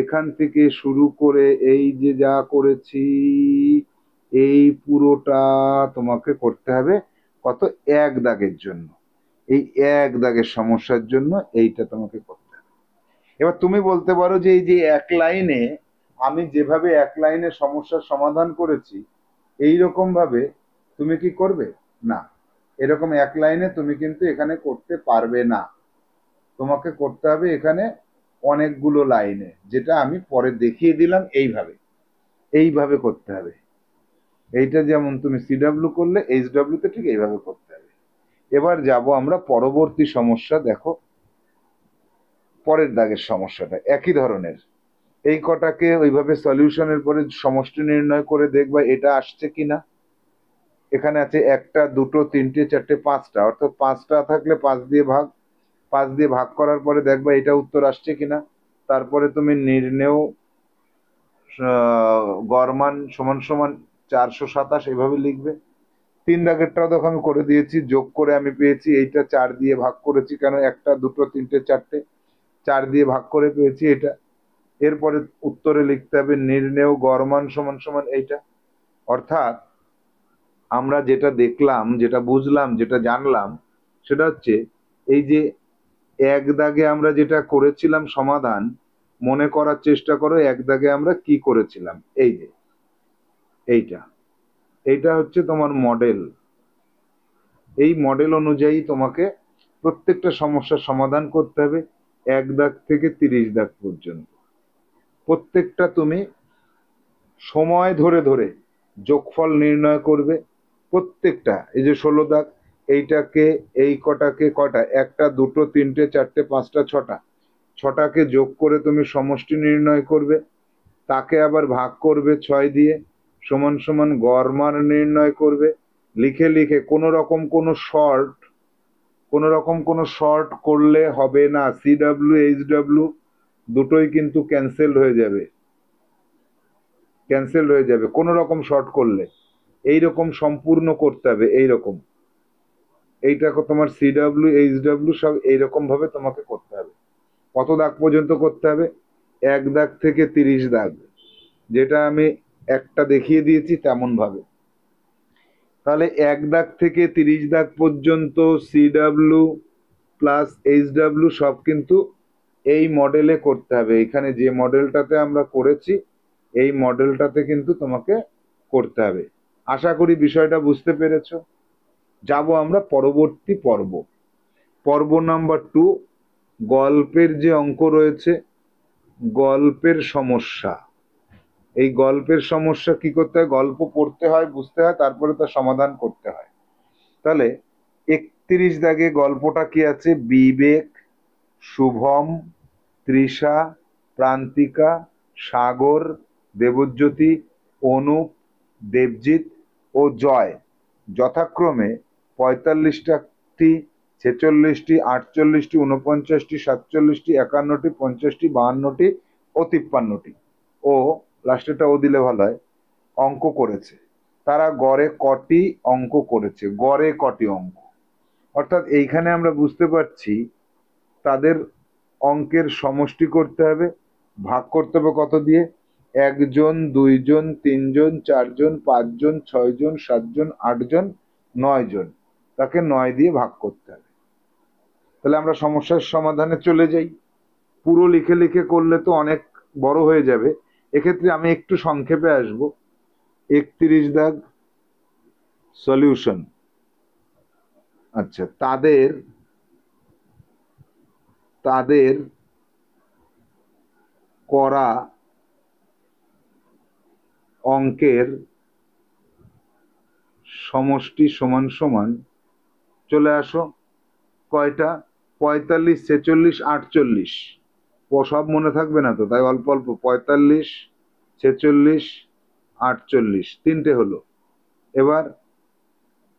[SPEAKER 1] এখান থেকে শুরু করে এই যে যা করেছি এই পুরোটা তোমাকে করতে হবে কত এক দাগের জন্য এই এক দাগের সমস্যার জন্য এইটা তোমাকে করতে হবে এবার তুমি বলতে পারো যে এই যে এক লাইনে আমি যেভাবে এক লাইনে সমস্যার সমাধান করেছি এই রকম ভাবে তুমি কি করবে না এরকম এক লাইনে তুমি কিন্তু এখানে করতে পারবে না তোমাকে করতে হবে এখানে অনেকগুলো লাইনে যেটা আমি পরে দেখিয়ে দিলাম এইভাবে এইভাবে করতে হবে এইটা যেমন তুমি সিডাব্লিউ করলে এইচ তে ঠিক এইভাবে করতে হবে এবার যাব আমরা পরবর্তী সমস্যা দেখো পরের দাগের সমস্যাটা একই ধরনের এই কটাকে ওইভাবে সলিউশনের পরে সমষ্টি নির্ণয় করে দেখবা এটা আসছে কি না এখানে আছে একটা দুটো তিনটে চারটে পাঁচটা অর্থাৎ পাঁচটা থাকলে পাঁচ দিয়ে ভাগ পাঁচ দিয়ে ভাগ করার পরে দেখবা এটা উত্তর আসছে কিনা তারপরে তুমি নির্ণেয় গরমান সমান সমান চারশো সাতাশ এভাবে লিখবে তিন দাগেরটাও দেখো আমি করে দিয়েছি যোগ করে আমি পেয়েছি এইটা চার দিয়ে ভাগ করেছি কেন একটা দুটো তিনটে চারটে চার দিয়ে ভাগ করে পেয়েছি এটা এরপরে উত্তরে লিখতে হবে নির্ণেয় গড়মান সমান সমান এইটা অর্থাৎ আমরা যেটা দেখলাম যেটা বুঝলাম যেটা জানলাম সেটা হচ্ছে এই যে এক দাগে আমরা যেটা করেছিলাম সমাধান মনে করার চেষ্টা করো এক দাগে আমরা কি করেছিলাম এই যে এইটা এইটা হচ্ছে তোমার মডেল এই মডেল অনুযায়ী তোমাকে প্রত্যেকটা সমস্যার সমাধান করতে হবে এক দাগ থেকে তিরিশ দাগ পর্যন্ত প্রত্যেকটা তুমি সময় ধরে ধরে যোগফল নির্ণয় করবে প্রত্যেকটা এই যে ষোলো দাগ এইটাকে এই কটাকে কটা একটা দুটো তিনটে চারটে পাঁচটা ছটা ছটাকে যোগ করে তুমি সমষ্টি নির্ণয় করবে তাকে আবার ভাগ করবে ছয় দিয়ে সমান সমান গরমার নির্ণয় করবে লিখে লিখে কোনো রকম কোনো শর্ট কোনো রকম কোনো শর্ট করলে হবে না সিডাব্লিউ এইচডাব্লিউ দুটোই কিন্তু ক্যান্সেল হয়ে যাবে ক্যান্সেল হয়ে যাবে কোনো রকম শর্ট করলে এই রকম সম্পূর্ণ করতে হবে এই রকম এইটা তোমার সিডাব্লিউ ডাব্লিউ সব এইরকম ভাবে তোমাকে করতে হবে কত দাগ পর্যন্ত করতে হবে এক দাগ থেকে তিরিশ দাগ যেটা আমি একটা দেখিয়ে দিয়েছি তেমন ভাবে তাহলে এক দাগ থেকে তিরিশ দাগ পর্যন্ত সিডাব্লিউ প্লাস এইচ ডাব্লিউ সব কিন্তু এই মডেলে করতে হবে এখানে যে মডেলটাতে আমরা করেছি এই মডেলটাতে কিন্তু তোমাকে করতে হবে আশা করি বিষয়টা বুঝতে পেরেছ যাব আমরা পরবর্তী পর্ব পর্ব নাম্বার টু গল্পের যে অঙ্ক রয়েছে গল্পের সমস্যা এই গল্পের সমস্যা কি করতে হয় গল্প পড়তে হয় বুঝতে হয় তারপরে তার সমাধান করতে হয় তাহলে একত্রিশ দাগে গল্পটা কি আছে বিবেক শুভম তৃষা প্রান্তিকা সাগর দেবজ্যোতি অনুপ দেবজিৎ ও জয় যথাক্রমে পঁয়তাল্লিশটি ছেচল্লিশটি আটচল্লিশটি ঊনপঞ্চাশটি সাতচল্লিশটি একান্নটি পঞ্চাশটি বাহান্নটি ও তিপ্পান্নটি ও লাস্টেটা ও দিলে ভালো হয় অঙ্ক করেছে তারা গড়ে কটি অঙ্ক করেছে গড়ে কটি অঙ্ক অর্থাৎ এইখানে আমরা বুঝতে পারছি তাদের অঙ্কের সমষ্টি করতে হবে ভাগ করতে হবে কত দিয়ে একজন দুইজন তিনজন চারজন পাঁচজন ছয়জন সাতজন আটজন নয়জন তাকে নয় দিয়ে ভাগ করতে হবে তাহলে আমরা সমস্যার সমাধানে চলে যাই পুরো লিখে লিখে করলে তো অনেক বড় হয়ে যাবে এক্ষেত্রে আমি একটু সংক্ষেপে আসব একত্রিশ দাগ সলিউশন আচ্ছা তাদের তাদের করা অঙ্কের সমষ্টি সমান সমান চলে আসো কয়টা পঁয়তাল্লিশ ছেচল্লিশ আটচল্লিশ সব মনে থাকবে না তো তাই অল্প অল্প পঁয়তাল্লিশ ছেচল্লিশ আটচল্লিশ তিনটে হলো এবার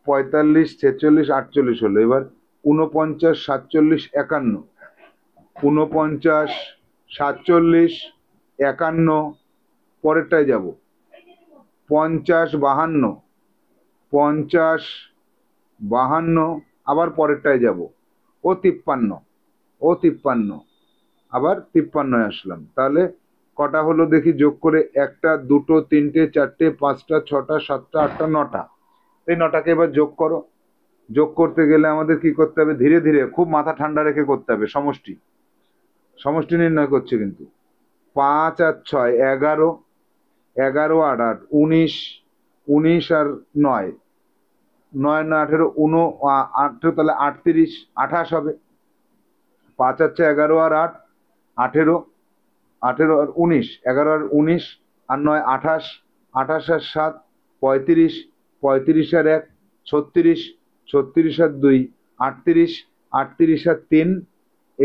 [SPEAKER 1] পঁয়তাল্লিশ ছেচল্লিশ আটচল্লিশ হলো এবার ঊনপঞ্চাশ সাতচল্লিশ একান্ন ঊনপঞ্চাশ সাতচল্লিশ একান্ন পরেরটায় যাব পঞ্চাশ বাহান্ন পঞ্চাশ বাহান্ন আবার পরেরটায় যাব ও তিপ্পান্ন ও তিপ্পান্ন আবার তিপ্পান্ন আসলাম তাহলে কটা হলো দেখি যোগ করে একটা দুটো তিনটে চারটে পাঁচটা ছটা সাতটা আটটা নটা এই নটাকে এবার যোগ করো যোগ করতে গেলে আমাদের কি করতে হবে ধীরে ধীরে খুব মাথা ঠান্ডা রেখে করতে হবে সমষ্টি সমষ্টি নির্ণয় করছে কিন্তু পাঁচ আর ছয় এগারো এগারো আট আট উনিশ উনিশ আর নয় নয় নয় আঠেরো উনো আঠেরো তাহলে আটত্রিশ আঠাশ হবে পাঁচ আর ছয় এগারো আর আট আঠেরো আঠেরো আর উনিশ এগারো আর উনিশ আর নয় আঠাশ আঠাশ আর সাত পঁয়ত্রিশ পঁয়ত্রিশ আর এক ছত্রিশ ছত্রিশ আর দুই আটত্রিশ আটত্রিশ আর তিন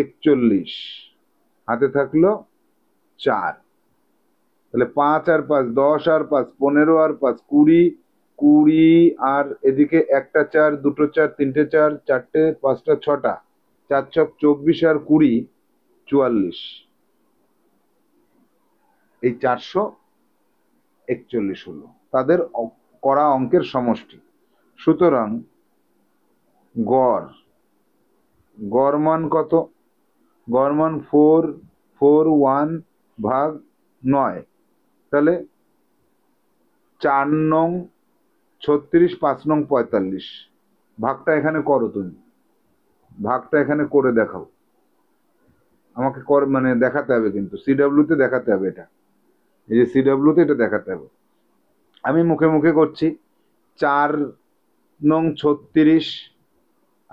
[SPEAKER 1] একচল্লিশ হাতে থাকলো চার তাহলে পাঁচ আর পাঁচ দশ আর পাঁচ পনেরো আর পাঁচ কুড়ি কুড়ি আর এদিকে একটা চার দুটো চার তিনটে চার চারটে পাঁচটা ছটা চার ছক চব্বিশ আর কুড়ি চুয়াল্লিশ এই চারশো একচল্লিশ হলো তাদের করা অঙ্কের সমষ্টি সুতরাং গড় গড় মান কত গড় ফোর ফোর ওয়ান ভাগ নয় তাহলে চার নং ছত্রিশ পাঁচ নং পঁয়তাল্লিশ ভাগটা এখানে করো তুমি ভাগটা এখানে করে দেখাও আমাকে কর মানে দেখাতে হবে কিন্তু সিডাব্লিউতে দেখাতে হবে এটা এই যে সিডাব্লিউতে এটা দেখাতে হবে আমি মুখে মুখে করছি চার নং ছত্রিশ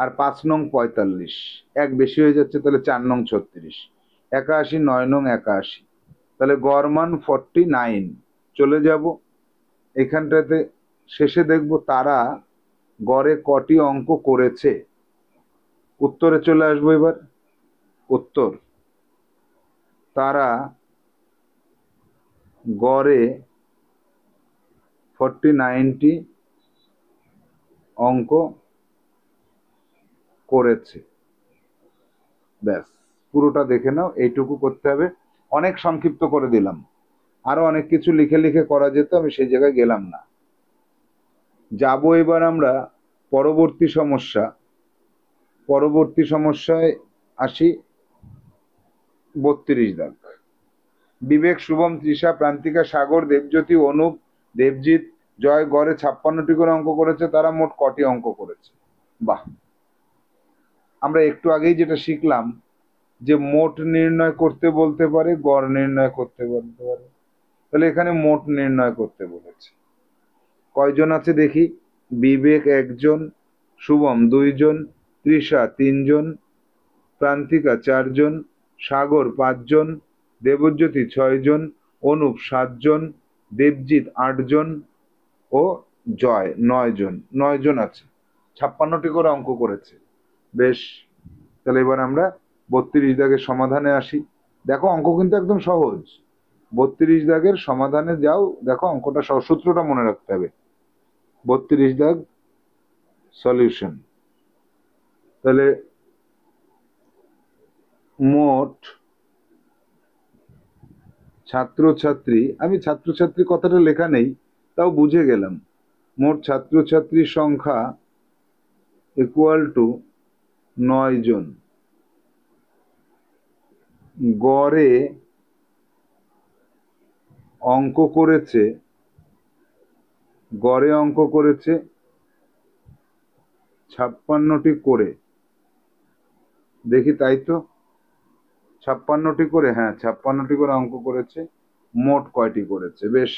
[SPEAKER 1] আর পাঁচ নং পঁয়তাল্লিশ এক বেশি হয়ে যাচ্ছে তাহলে চার নং ছত্রিশ একাশি নয় নং একাশি তাহলে গরমান ফর্টি নাইন চলে যাব এখানটাতে শেষে দেখব তারা গড়ে কটি অঙ্ক করেছে উত্তরে চলে আসবো এবার উত্তর তারা গড়ে ফর্টি নাইনটি অঙ্ক করেছে ব্যাস পুরোটা দেখে নাও এইটুকু করতে হবে অনেক সংক্ষিপ্ত করে দিলাম আরো অনেক কিছু লিখে লিখে করা যেত আমি সেই জায়গায় গেলাম না যাব এবার আমরা পরবর্তী সমস্যা পরবর্তী সমস্যায় আসি বত্রিশ দাগ বিবেক শুভম তৃষা প্রান্তিকা সাগর দেবজ্যোতি অনুপ দেবজিৎ জয় গড়ে ছাপ্পান্নটি করে অঙ্ক করেছে তারা মোট কটি অঙ্ক করেছে বাহ আমরা একটু আগেই যেটা শিখলাম যে মোট নির্ণয় করতে বলতে পারে গড় নির্ণয় করতে বলতে পারে তাহলে এখানে মোট নির্ণয় করতে বলেছে কয়জন আছে দেখি বিবেক একজন শুভম দুইজন তৃষা তিনজন প্রান্তিকা চারজন সাগর পাঁচজন দেবজ্যোতি ছয়জন অনুপ সাতজন দেবজিৎ আটজন ও জয় নয়জন নয়জন আছে ছাপ্পান্নটি করে অঙ্ক করেছে বেশ তাহলে এবার আমরা বত্রিশ দাগের সমাধানে আসি দেখো অঙ্ক কিন্তু একদম সহজ বত্রিশ দাগের সমাধানে যাও দেখো অঙ্কটা সূত্রটা মনে রাখতে হবে বত্রিশ দাগ সলিউশন তাহলে মোট ছাত্রছাত্রী আমি ছাত্রছাত্রী কথাটা লেখা নেই তাও বুঝে গেলাম মোট ছাত্রছাত্রীর সংখ্যা ইকুয়াল টু নয় জন গড়ে অঙ্ক করেছে গড়ে অঙ্ক করেছে ছাপ্পান্নটি করে দেখি তাই তো ছাপ্পান্নটি করে হ্যাঁ ছাপ্পান্নটি করে অঙ্ক করেছে মোট কয়টি করেছে বেশ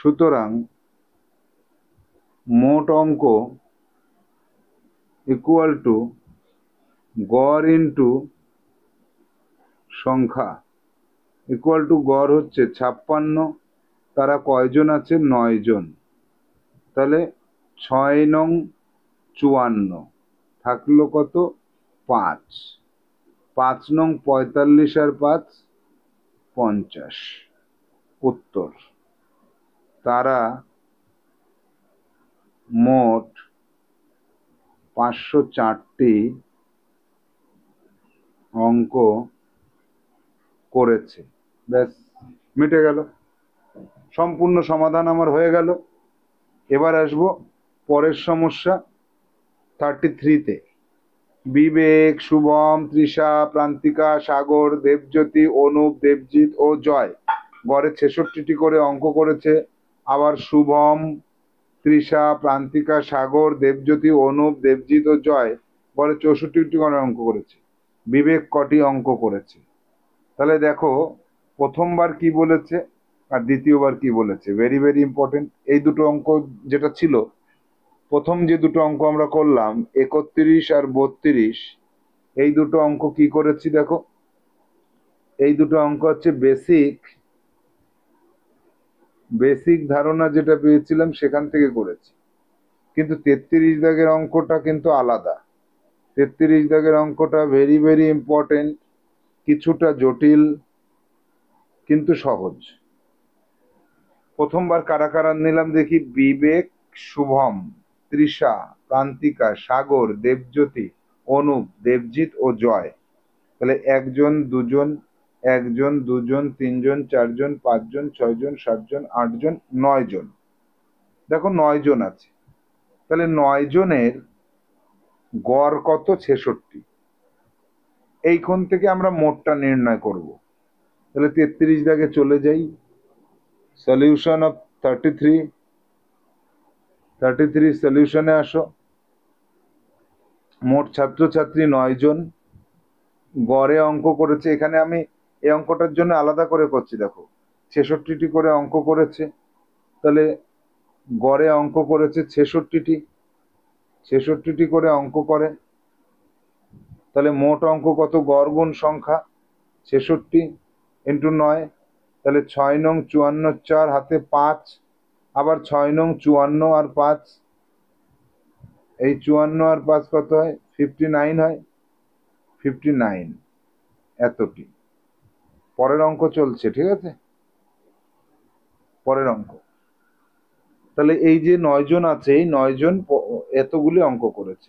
[SPEAKER 1] সুতরাং মোট অঙ্ক ইকুয়াল টু গড় ইন্টু সংখ্যা ইকুয়াল টু গড় হচ্ছে ছাপ্পান্ন তারা কয়জন আছে নয় জন তাহলে ছয় নং চুয়ান্ন থাকলো কত পাঁচ পাঁচ নং পঁয়তাল্লিশ আর পাঁচ পঞ্চাশ উত্তর তারা মোট পাঁচশো চারটি অঙ্ক করেছে ব্যাস মিটে গেল সম্পূর্ণ সমাধান আমার হয়ে গেল এবার আসব পরের সমস্যা থার্টি থ্রিতে বিবেক শুভম তৃষা প্রান্তিকা সাগর দেবজ্যোতি অনুপ দেবজিৎ ও জয় গড়ে ছেষট্টিটি করে অঙ্ক করেছে আবার শুভম তৃষা প্রান্তিকা সাগর দেবজ্যোতি অনুপ দেবজিৎ ও জয় গড়ে চৌষট্টিটি করে অঙ্ক করেছে বিবেক কটি অঙ্ক করেছে তাহলে দেখো প্রথমবার কি বলেছে আর দ্বিতীয়বার কি বলেছে ভেরি ভেরি ইম্পর্টেন্ট এই দুটো অঙ্ক যেটা ছিল প্রথম যে দুটো অঙ্ক আমরা করলাম একত্রিশ আর বত্রিশ এই দুটো অঙ্ক কি করেছি দেখো এই দুটো অঙ্ক হচ্ছে বেসিক বেসিক ধারণা যেটা পেয়েছিলাম সেখান থেকে করেছি কিন্তু তেত্রিশ দাগের অঙ্কটা কিন্তু আলাদা তেত্রিশ দাগের অঙ্কটা ভেরি ভেরি ইম্পর্টেন্ট কিছুটা জটিল কিন্তু সহজ প্রথমবার কারা কারা নিলাম দেখি বিবেক শুভম তৃষা প্রান্তিকা সাগর দেবজ্যোতি অনুপ দেবজিৎ ও জয় তাহলে একজন দুজন একজন দুজন তিনজন চারজন পাঁচজন ছয়জন সাতজন আটজন নয়জন দেখো নয়জন আছে তাহলে নয়জনের গড় কত ছেষট্টি এইখান থেকে আমরা মোটটা নির্ণয় করব তাহলে তেত্রিশ দাগে চলে যাই solution of thirty three thirty three সলিউশনে আসো মোট ছাত্রছাত্রী নয় জন গড়ে অঙ্ক করেছে এখানে আমি এই অঙ্কটার জন্য আলাদা করে করছি দেখো ছেষট্টিটি করে অঙ্ক করেছে তাহলে গড়ে অঙ্ক করেছে ছেষট্টিটি ছেষট্টিটি করে অঙ্ক করে তাহলে মোট অঙ্ক কত গড়গুণ সংখ্যা ছেষট্টি ইন্টু নয় তাহলে ছয় নং চুয়ান্ন চার হাতে পাঁচ আবার ছয় নং চুয়ান্ন আর পাঁচ এই চুয়ান্ন আর পাঁচ কত হয় ফিফটি নাইন হয় ফিফটি নাইন এতটি পরের অঙ্ক চলছে ঠিক আছে পরের অঙ্ক তাহলে এই যে নয় জন আছে এই জন এতগুলি অঙ্ক করেছে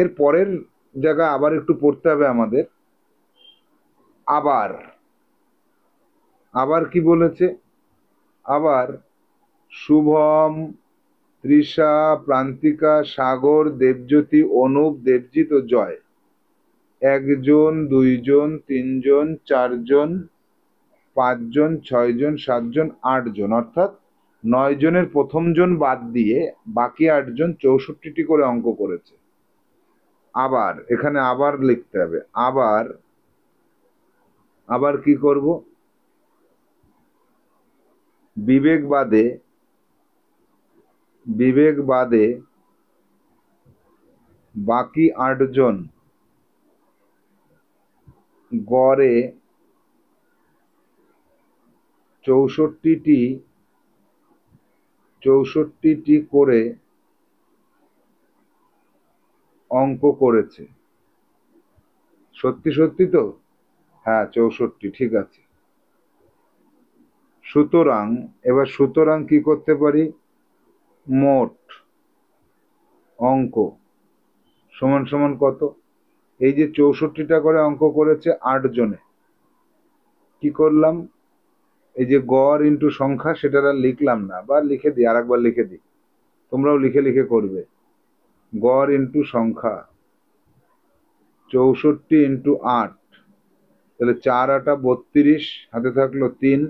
[SPEAKER 1] এর পরের জায়গা আবার একটু পড়তে হবে আমাদের আবার আবার কি বলেছে আবার শুভম তৃষা প্রান্তিকা সাগর দেবজ্যোতি অনুপ দেবজিৎ ও জয় একজন দুইজন তিনজন চারজন পাঁচজন ছয়জন সাতজন আটজন অর্থাৎ নয় জনের প্রথম জন বাদ দিয়ে বাকি আটজন চৌষট্টিটি করে অঙ্ক করেছে আবার এখানে আবার লিখতে হবে আবার আবার কি করব বিবেকবাদে বিবেকবাদে বাকি আটজন গড়ে চৌষট্টিটি চৌষট্টিটি করে অঙ্ক করেছে সত্যি সত্যি তো হ্যাঁ চৌষট্টি ঠিক আছে সুতরাং এবার সুতরাং কি করতে পারি মোট অঙ্ক সমান সমান কত এই যে চৌষট্টিটা করে অঙ্ক করেছে আট জনে কি করলাম এই যে গড় ইন্টু সংখ্যা সেটা আর লিখলাম না বা লিখে দিই আর একবার লিখে দিই তোমরাও লিখে লিখে করবে গড় ইন্টু সংখ্যা চৌষট্টি ইন্টু আট তাহলে চার আটা বত্রিশ হাতে থাকলো তিন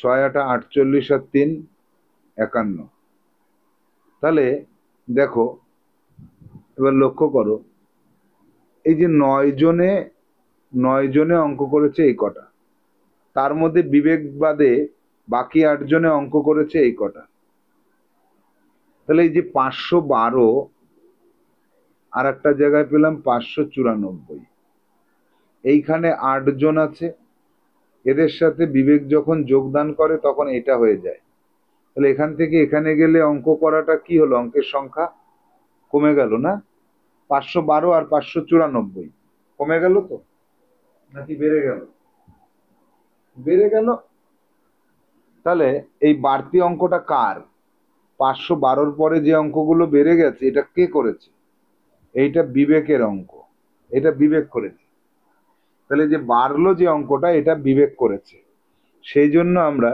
[SPEAKER 1] ছয় আটা আটচল্লিশ আর তিন একান্ন তাহলে দেখো এবার লক্ষ্য করো এই যে নয় জনে নয় জনে অঙ্ক করেছে এই কটা তার মধ্যে বিবেক বাদে বাকি আটজনে অঙ্ক করেছে এই কটা তাহলে এই যে পাঁচশো বারো আর একটা জায়গায় পেলাম পাঁচশো চুরানব্বই এইখানে আটজন আছে এদের সাথে বিবেক যখন যোগদান করে তখন এটা হয়ে যায় তাহলে এখান থেকে এখানে গেলে অঙ্ক করাটা কি হলো অঙ্কের সংখ্যা কমে গেল না পাঁচশো বারো আর পাঁচশো চুরানব্বই কমে গেল তো নাকি বেড়ে গেল বেড়ে গেল তাহলে এই বাড়তি অঙ্কটা কার পাঁচশো বারোর পরে যে অঙ্কগুলো বেড়ে গেছে এটা কে করেছে এইটা বিবেকের অঙ্ক এটা বিবেক করেছে তাহলে যে বাড়লো যে অঙ্কটা এটা বিবেক করেছে সেই জন্য আমরা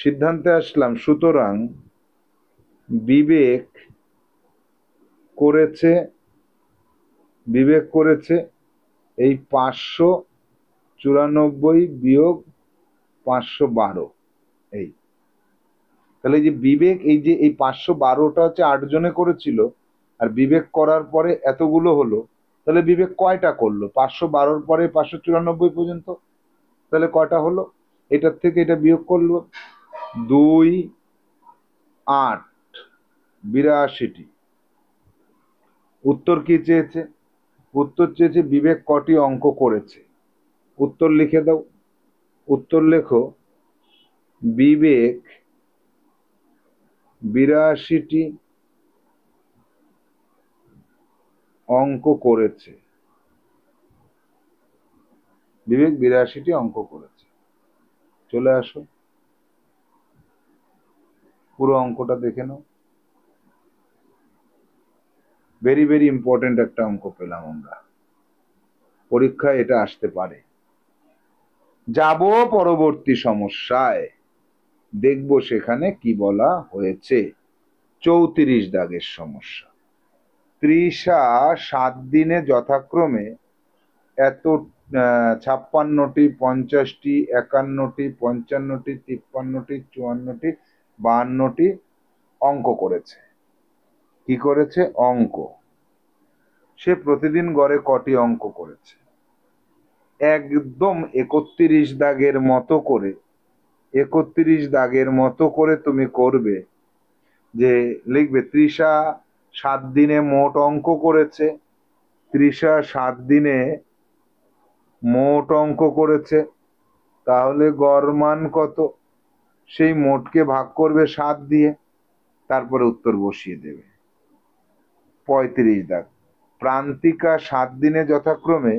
[SPEAKER 1] সিদ্ধান্তে আসলাম সুতরাং বিবেক করেছে বিবেক করেছে এই পাঁচশো চুরানব্বই বিয়োগ পাঁচশো বারো এই তাহলে যে বিবেক এই যে এই পাঁচশো বারোটা হচ্ছে আটজনে করেছিল আর বিবেক করার পরে এতগুলো হলো তাহলে বিবেক কয়টা করলো পাঁচশো বারোর পরে পাঁচশো চুরানব্বই পর্যন্ত তাহলে কয়টা হলো এটার থেকে এটা বিয়োগ করলো দুই আট বিরাশিটি উত্তর কি চেয়েছে উত্তর চেয়েছে বিবেক কটি অঙ্ক করেছে উত্তর লিখে দাও উত্তর লেখো বিবেক বিরাশিটি অঙ্ক করেছে বিবেক বিরাশিটি অঙ্ক করেছে চলে আসো পুরো অঙ্কটা দেখে নাও ভেরি ভেরি ইম্পর্টেন্ট একটা অঙ্ক পেলাম আমরা পরীক্ষায় এটা আসতে পারে যাব পরবর্তী সমস্যায় দেখব সেখানে কি বলা হয়েছে চৌত্রিশ দাগের সমস্যা ত্রিশা সাত দিনে যথাক্রমে এত ছাপ্পান্নটি পঞ্চাশটি একান্নটি পঞ্চান্নটি তিপ্পান্নটি চুয়ান্নটি বাহান্নটি অঙ্ক করেছে কি করেছে অঙ্ক সে প্রতিদিন গড়ে কটি অঙ্ক করেছে একদম একত্রিশ দাগের মতো করে একত্রিশ দাগের মতো করে তুমি করবে যে লিখবে তৃষা সাত দিনে মোট অঙ্ক করেছে তৃষা সাত দিনে মোট অঙ্ক করেছে তাহলে গরমান কত সেই মোটকে ভাগ করবে সাত দিয়ে তারপরে উত্তর বসিয়ে দেবে পঁয়ত্রিশ দাগ প্রান্তিকা সাত দিনে যথাক্রমে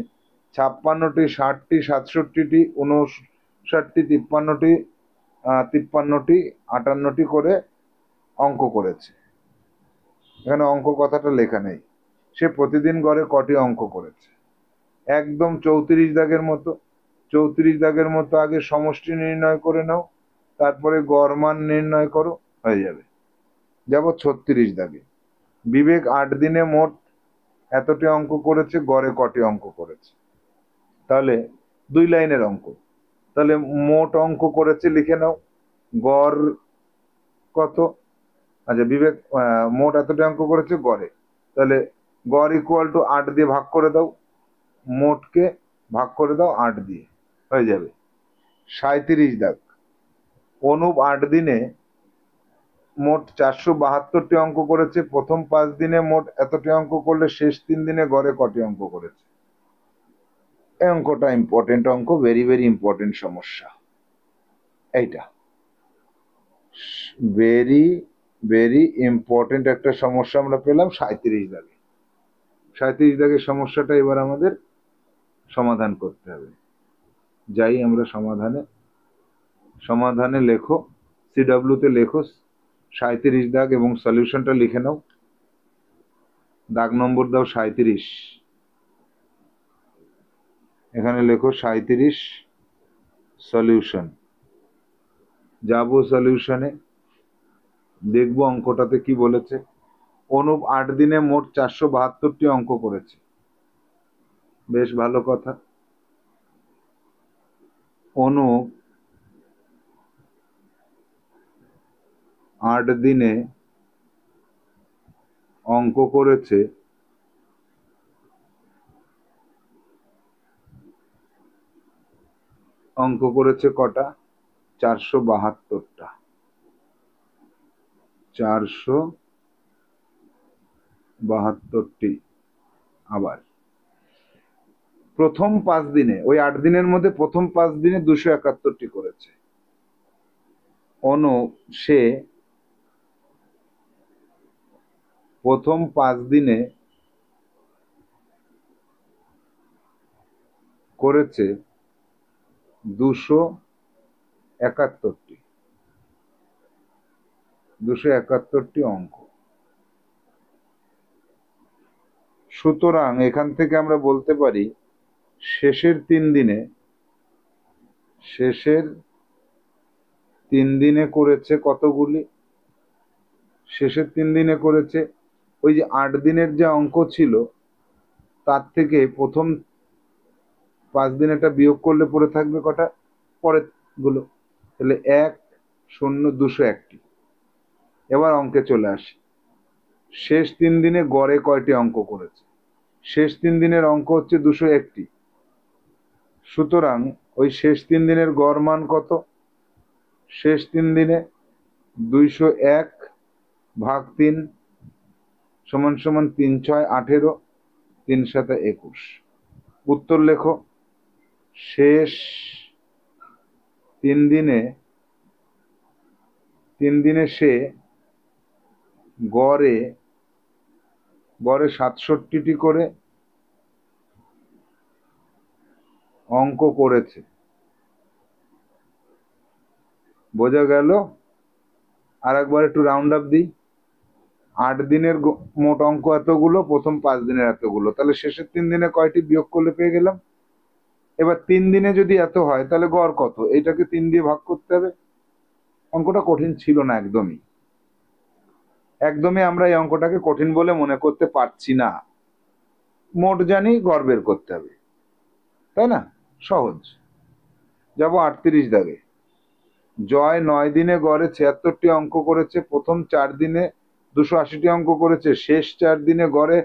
[SPEAKER 1] ছাপ্পান্নটি ষাটটি সাতষট্টিটি উনষাটটি তিপ্পান্নটি তিপ্পান্নটি আটান্নটি করে অঙ্ক করেছে এখানে অঙ্ক কথাটা লেখা নেই সে প্রতিদিন গড়ে কটি অঙ্ক করেছে একদম চৌত্রিশ দাগের মতো চৌত্রিশ দাগের মতো আগে সমষ্টি নির্ণয় করে নাও তারপরে গড়মান নির্ণয় করো হয়ে যাবে যাব ছত্রিশ দাগে বিবেক আট দিনে মোট এতটি অঙ্ক করেছে গড়ে কটি অঙ্ক করেছে তাহলে দুই লাইনের অঙ্ক তাহলে মোট অঙ্ক করেছে লিখে নাও গড় কত আচ্ছা বিবেক মোট এতটা অঙ্ক করেছে গড়ে তাহলে গড় ইকুয়াল টু আট দিয়ে ভাগ করে দাও মোটকে ভাগ করে দাও আট দিয়ে হয়ে যাবে সাঁত্রিশ দাগ অনুপ আট দিনে মোট চারশো বাহাত্তরটি অঙ্ক করেছে প্রথম পাঁচ দিনে মোট এতটি অঙ্ক করলে শেষ তিন দিনে গড়ে কটি অঙ্ক করেছে এই অঙ্কটা ইম্পর্টেন্ট অঙ্ক ভেরি ভেরি ইম্পর্টেন্ট সমস্যা এইটা ভেরি ভেরি ইম্পর্টেন্ট একটা সমস্যা আমরা পেলাম সাঁত্রিশ দাগে সাঁত্রিশ দাগের সমস্যাটা এবার আমাদের সমাধান করতে হবে যাই আমরা সমাধানে সমাধানে লেখো সিডাব্লিউতে লেখো সাঁত্রিশ দাগ এবং সলিউশনটা লিখে নাও দাগ নম্বর দাও সাঁত্রিশ এখানে লেখো সাঁত্রিশ সলিউশন যাব সলিউশনে দেখব অঙ্কটাতে কি বলেছে অনুপ আট দিনে মোট চারশো বাহাত্তরটি অঙ্ক করেছে বেশ ভালো কথা অনুপ আট দিনে অঙ্ক করেছে অঙ্ক করেছে কটা চারশো বাহাত্তরটা চারশো বাহাত্তরটি আবার প্রথম পাঁচ দিনে ওই আট দিনের মধ্যে প্রথম পাঁচ দিনে দুশো একাত্তরটি করেছে অন সে প্রথম পাঁচ দিনে করেছে দুশো একাত্তরটি দুশো একাত্তরটি অঙ্ক সুতরাং এখান থেকে আমরা বলতে পারি শেষের তিন দিনে শেষের তিন দিনে করেছে কতগুলি শেষের তিন দিনে করেছে ওই যে আট দিনের যে অঙ্ক ছিল তার থেকে প্রথম পাঁচ দিন এটা বিয়োগ করলে পরে থাকবে কটা পরে গুলো তাহলে এক শূন্য দুশো একটি এবার অঙ্কে চলে আসি শেষ তিন দিনে গড়ে কয়টি অঙ্ক করেছে শেষ তিন দিনের অঙ্ক হচ্ছে দুশো একটি সুতরাং ওই শেষ তিন দিনের গড় মান কত শেষ তিন দিনে দুইশো এক ভাগ তিন সমান সমান তিন ছয় আঠেরো তিন সাথে একুশ উত্তর লেখো শেষ তিন দিনে তিন দিনে সে গড়ে গড়ে সাতষট্টিটি করে অঙ্ক করেছে বোঝা গেল আর একবার একটু রাউন্ড আপ দিই আট দিনের মোট অঙ্ক এতগুলো প্রথম পাঁচ দিনের এতগুলো তাহলে শেষের তিন দিনে কয়টি বিয়োগ করলে পেয়ে গেলাম এবার তিন দিনে যদি এত হয় তাহলে গড় কত এটাকে তিন দিয়ে ভাগ করতে হবে অঙ্কটা কঠিন ছিল না একদমই একদমই আমরা এই অঙ্কটাকে কঠিন বলে মনে করতে পারছি না মোট জানি গড় বের করতে হবে তাই না সহজ যাব আটত্রিশ দাগে জয় নয় দিনে গড়ে ছিয়াত্তরটি অঙ্ক করেছে প্রথম চার দিনে দুশো আশিটি অঙ্ক করেছে শেষ চার দিনে গড়ে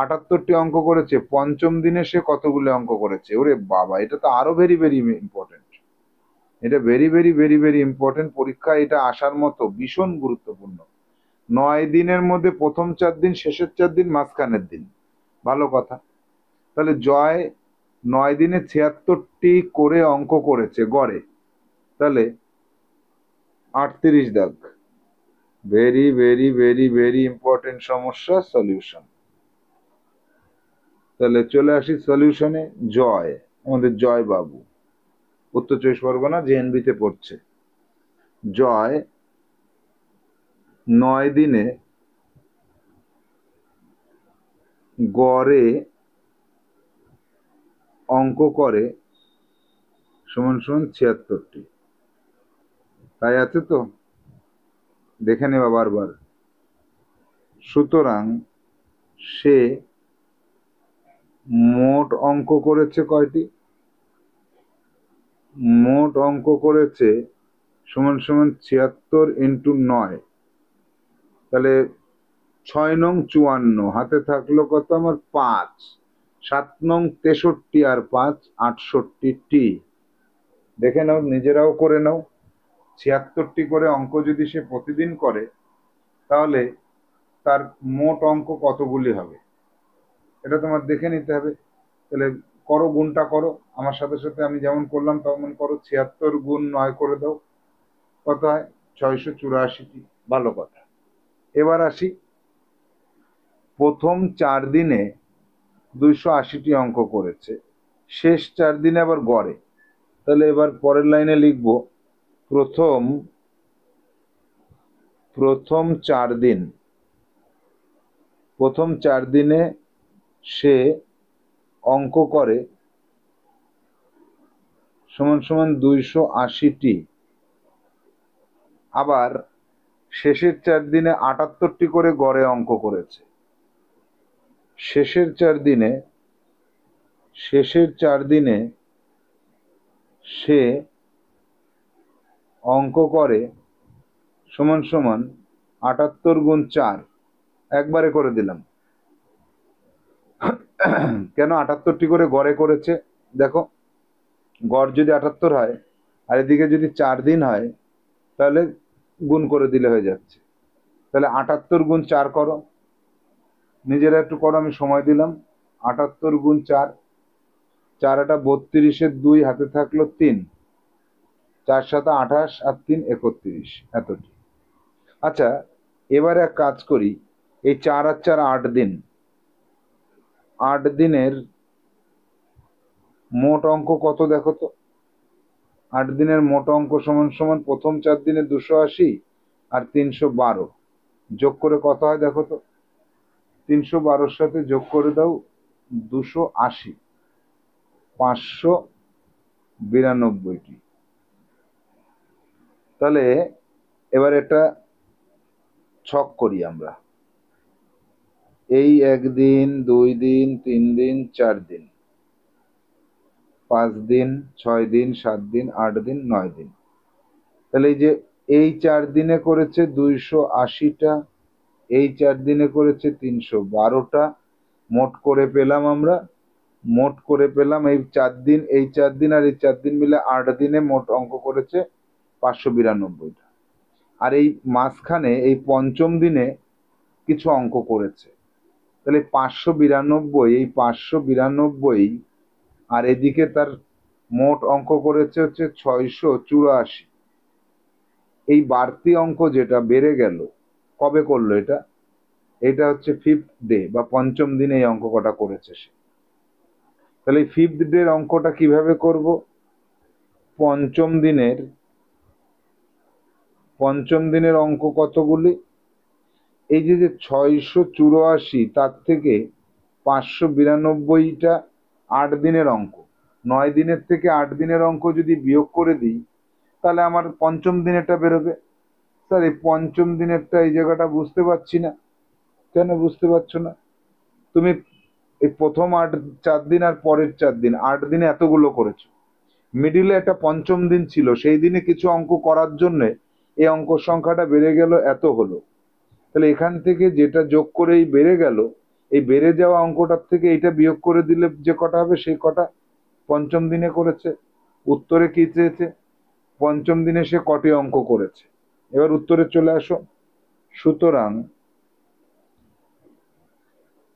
[SPEAKER 1] আটাত্তরটি অঙ্ক করেছে পঞ্চম দিনে সে কতগুলো অঙ্ক করেছে ওরে বাবা এটা তো আরো ভেরি ভেরি ইম্পর্টেন্ট এটা very very very very important পরীক্ষা এটা আসার মতো ভীষণ গুরুত্বপূর্ণ নয় দিনের মধ্যে প্রথম চার দিন শেষের চার দিন মাঝখানের দিন ভালো কথা তাহলে জয় নয় দিনে ছিয়াত্তরটি করে অঙ্ক করেছে গড়ে তাহলে আটত্রিশ দাগ very very very very important সমস্যা সলিউশন তাহলে চলে আসি সলিউশনে জয় আমাদের জয় বাবু উত্তর চব্বিশ পরগনা জেএনবিতে পড়ছে জয় নয় দিনে গড়ে অঙ্ক করে সমান সমান ছিয়াত্তরটি তাই আছে তো দেখে নেবা বারবার সুতরাং সে মোট অঙ্ক করেছে কয়টি মোট অঙ্ক করেছে সমান সমান ছিয়াত্তর ইন্টু নয় তাহলে ছয় নং চুয়ান্ন হাতে থাকলো কত আমার পাঁচ সাত নং তেষট্টি আর পাঁচ আটষট্টি টি দেখে নাও নিজেরাও করে নাও ছিয়াত্তরটি করে অঙ্ক যদি সে প্রতিদিন করে তাহলে তার মোট অঙ্ক কতগুলি হবে এটা তোমার দেখে নিতে হবে তাহলে করো গুণটা করো আমার সাথে সাথে আমি যেমন করলাম তেমন করো ছিয়াত্তর গুণ নয় করে দাও কত হয় ছয়শো চুরাশিটি ভালো কথা এবার আসি প্রথম চার দিনে দুইশো আশিটি অঙ্ক করেছে শেষ চার দিনে আবার গড়ে তাহলে এবার পরের লাইনে লিখব প্রথম প্রথম চার দিন প্রথম চার দিনে সে অঙ্ক করে সমান সমান দুইশো আশিটি আবার শেষের চার দিনে আটাত্তরটি করে গড়ে অঙ্ক করেছে শেষের চার দিনে শেষের চার দিনে সে অঙ্ক করে সমান সমান আটাত্তর গুণ চার একবারে করে দিলাম (clears throat) কেন আটাত্তরটি করে গড়ে করেছে দেখো গড় যদি আটাত্তর হয় আর এদিকে যদি চার দিন হয় তাহলে গুণ করে দিলে হয়ে যাচ্ছে তাহলে আটাত্তর গুণ চার করো নিজেরা একটু করো আমি সময় দিলাম আটাত্তর গুণ চার চারাটা বত্রিশের দুই হাতে থাকলো তিন চার সাথে আঠাশ আর তিন একত্রিশ এতটি আচ্ছা এবারে এক কাজ করি এই চার আর চার আট দিন আট দিনের মোট অঙ্ক কত দেখো তো আট দিনের মোট অঙ্ক সমান সমান প্রথম চার দিনে দুশো আশি আর তিনশো বারো যোগ করে কত হয় দেখো তো তিনশো বারোর সাথে যোগ করে দাও দুশো আশি পাঁচশো বিরানব্বইটি তাহলে এবার এটা ছক করি আমরা এই একদিন দুই দিন তিন দিন চার দিন পাঁচ দিন ছয় দিন সাত দিন আট দিন নয় দিন তাহলে এই যে এই চার দিনে করেছে দুইশো আশিটা এই চার দিনে করেছে তিনশো বারোটা মোট করে পেলাম আমরা মোট করে পেলাম এই চার দিন এই চার দিন আর এই চার দিন মিলে আট দিনে মোট অঙ্ক করেছে পাঁচশো বিরানব্বইটা আর এই মাঝখানে এই পঞ্চম দিনে কিছু অঙ্ক করেছে তাহলে পাঁচশো বিরানব্বই এই পাঁচশো বিরানব্বই আর এদিকে তার মোট অঙ্ক করেছে হচ্ছে ছয়শো চুরাশি এই বাড়তি অঙ্ক যেটা বেড়ে গেল কবে করলো এটা এটা হচ্ছে ফিফথ ডে বা পঞ্চম দিনে এই অঙ্ক কটা করেছে সে তাহলে এই ফিফথ ডের অঙ্কটা কিভাবে করব পঞ্চম দিনের পঞ্চম দিনের অঙ্ক কতগুলি এই যে যে ছয়শো চুরাশি তার থেকে পাঁচশো বিরানব্বইটা আট দিনের অঙ্ক নয় দিনের থেকে আট দিনের অঙ্ক যদি বিয়োগ করে দিই তাহলে আমার পঞ্চম দিনেরটা বেরোবে স্যার এই পঞ্চম দিনেরটা এই জায়গাটা বুঝতে পারছি না কেন বুঝতে পারছো না তুমি এই প্রথম আট চার দিন আর পরের চার দিন আট দিনে এতগুলো করেছো মিডিলে একটা পঞ্চম দিন ছিল সেই দিনে কিছু অঙ্ক করার জন্যে এই অঙ্ক সংখ্যাটা বেড়ে গেল এত হলো তাহলে এখান থেকে যেটা যোগ করে এই বেড়ে গেল এই বেড়ে যাওয়া অঙ্কটার থেকে এটা বিয়োগ করে দিলে যে কটা হবে সেই কটা পঞ্চম দিনে করেছে উত্তরে কি চেয়েছে পঞ্চম দিনে সে কটি অঙ্ক করেছে এবার উত্তরে চলে আসো সুতরাং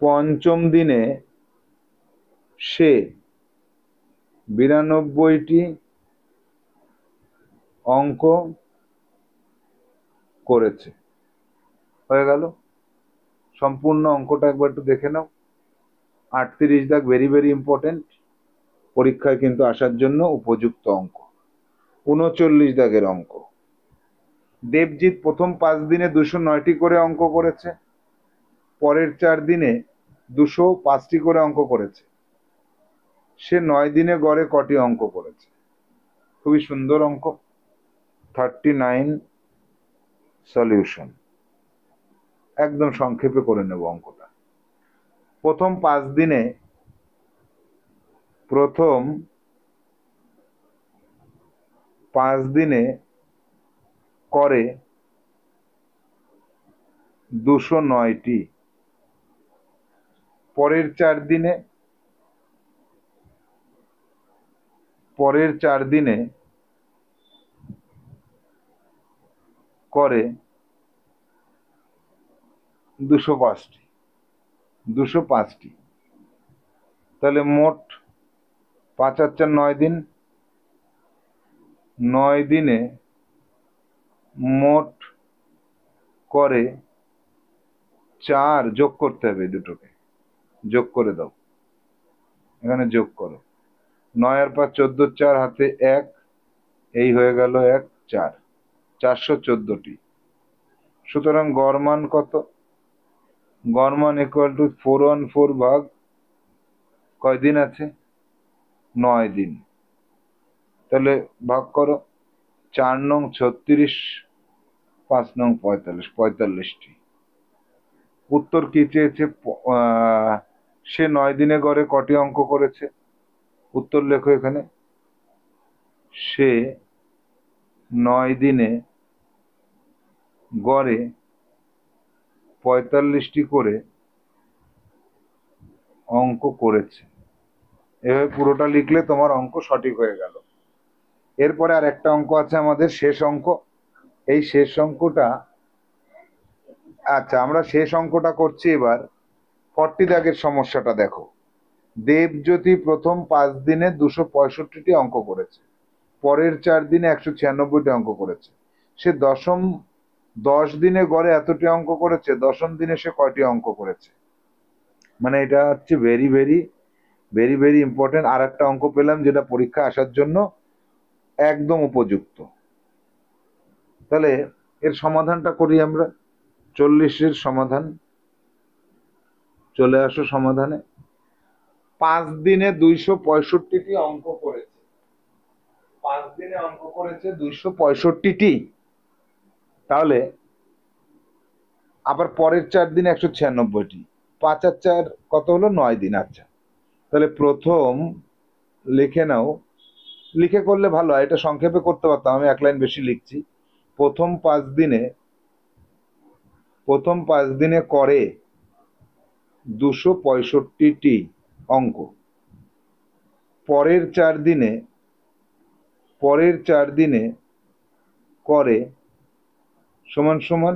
[SPEAKER 1] পঞ্চম দিনে সে বিরানব্বইটি অঙ্ক করেছে হয়ে গেল সম্পূর্ণ অঙ্কটা একবার একটু দেখে নাও আটত্রিশ দাগ ভেরি ভেরি ইম্পর্টেন্ট পরীক্ষায় কিন্তু আসার জন্য উপযুক্ত অঙ্ক উনচল্লিশ দাগের অঙ্ক দেবজিৎ প্রথম পাঁচ দিনে দুশো নয়টি করে অঙ্ক করেছে পরের চার দিনে দুশো পাঁচটি করে অঙ্ক করেছে সে নয় দিনে গড়ে কটি অঙ্ক করেছে খুবই সুন্দর অঙ্ক থার্টি নাইন সলিউশন একদম সংক্ষেপে করে নেব অঙ্কটা প্রথম পাঁচ দিনে প্রথম পাঁচ দিনে করে দুশো নয়টি পরের চার দিনে পরের চার দিনে করে দুশো পাঁচটি দুশো পাঁচটি তাহলে মোট পাঁচ আর চার নয় দিন নয় দিনে মোট করে চার যোগ করতে হবে দুটোকে যোগ করে দাও এখানে যোগ করো নয় আর পাঁচ চোদ্দ চার হাতে এক এই হয়ে গেল এক চার চারশো চোদ্দটি সুতরাং গড় মান কত গরমান equal to four one four ভাগ কয়দিন আছে নয় দিন তাহলে ভাগ করো চার নং ছত্রিশ পাঁচ নং পঁয়তাল্লিশ পঁয়তাল্লিশটি উত্তর কি চেয়েছে সে নয় দিনে গড়ে কটি অঙ্ক করেছে উত্তর লেখো এখানে সে নয় দিনে গড়ে পঁয়তাল্লিশটি করে অঙ্ক করেছে এভাবে পুরোটা লিখলে তোমার অঙ্ক সঠিক হয়ে গেল এরপরে আর একটা অঙ্ক আছে আমাদের শেষ অঙ্ক এই শেষ অঙ্কটা আচ্ছা আমরা শেষ অঙ্কটা করছি এবার ফর্টি দাগের সমস্যাটা দেখো দেবজ্যোতি প্রথম পাঁচ দিনে দুশো পঁয়ষট্টিটি অঙ্ক করেছে পরের চার দিনে একশো ছিয়ানব্বইটি অঙ্ক করেছে সে দশম দশ দিনে গড়ে এতটি অঙ্ক করেছে দশম দিনে সে কয়টি অঙ্ক করেছে মানে এটা হচ্ছে very very very very important আর একটা অঙ্ক পেলাম যেটা পরীক্ষা আসার জন্য একদম উপযুক্ত তাহলে এর সমাধানটা করি আমরা চল্লিশের সমাধান চলে আসো সমাধানে পাঁচ দিনে দুইশো পঁয়ষট্টিটি অঙ্ক করেছে পাঁচ দিনে অঙ্ক করেছে দুইশো পঁয়ষট্টিটি তাহলে আবার পরের চার দিন একশো ছিয়ানব্বইটি পাঁচ আর চার কত হলো নয় দিন আচ্ছা তাহলে প্রথম লিখে নাও লিখে করলে ভালো হয় এটা সংক্ষেপে করতে পারতাম আমি এক লাইন বেশি লিখছি প্রথম পাঁচ দিনে প্রথম পাঁচ দিনে করে দুশো পঁয়ষট্টিটি অঙ্ক পরের চার দিনে পরের চার দিনে করে সমান সমান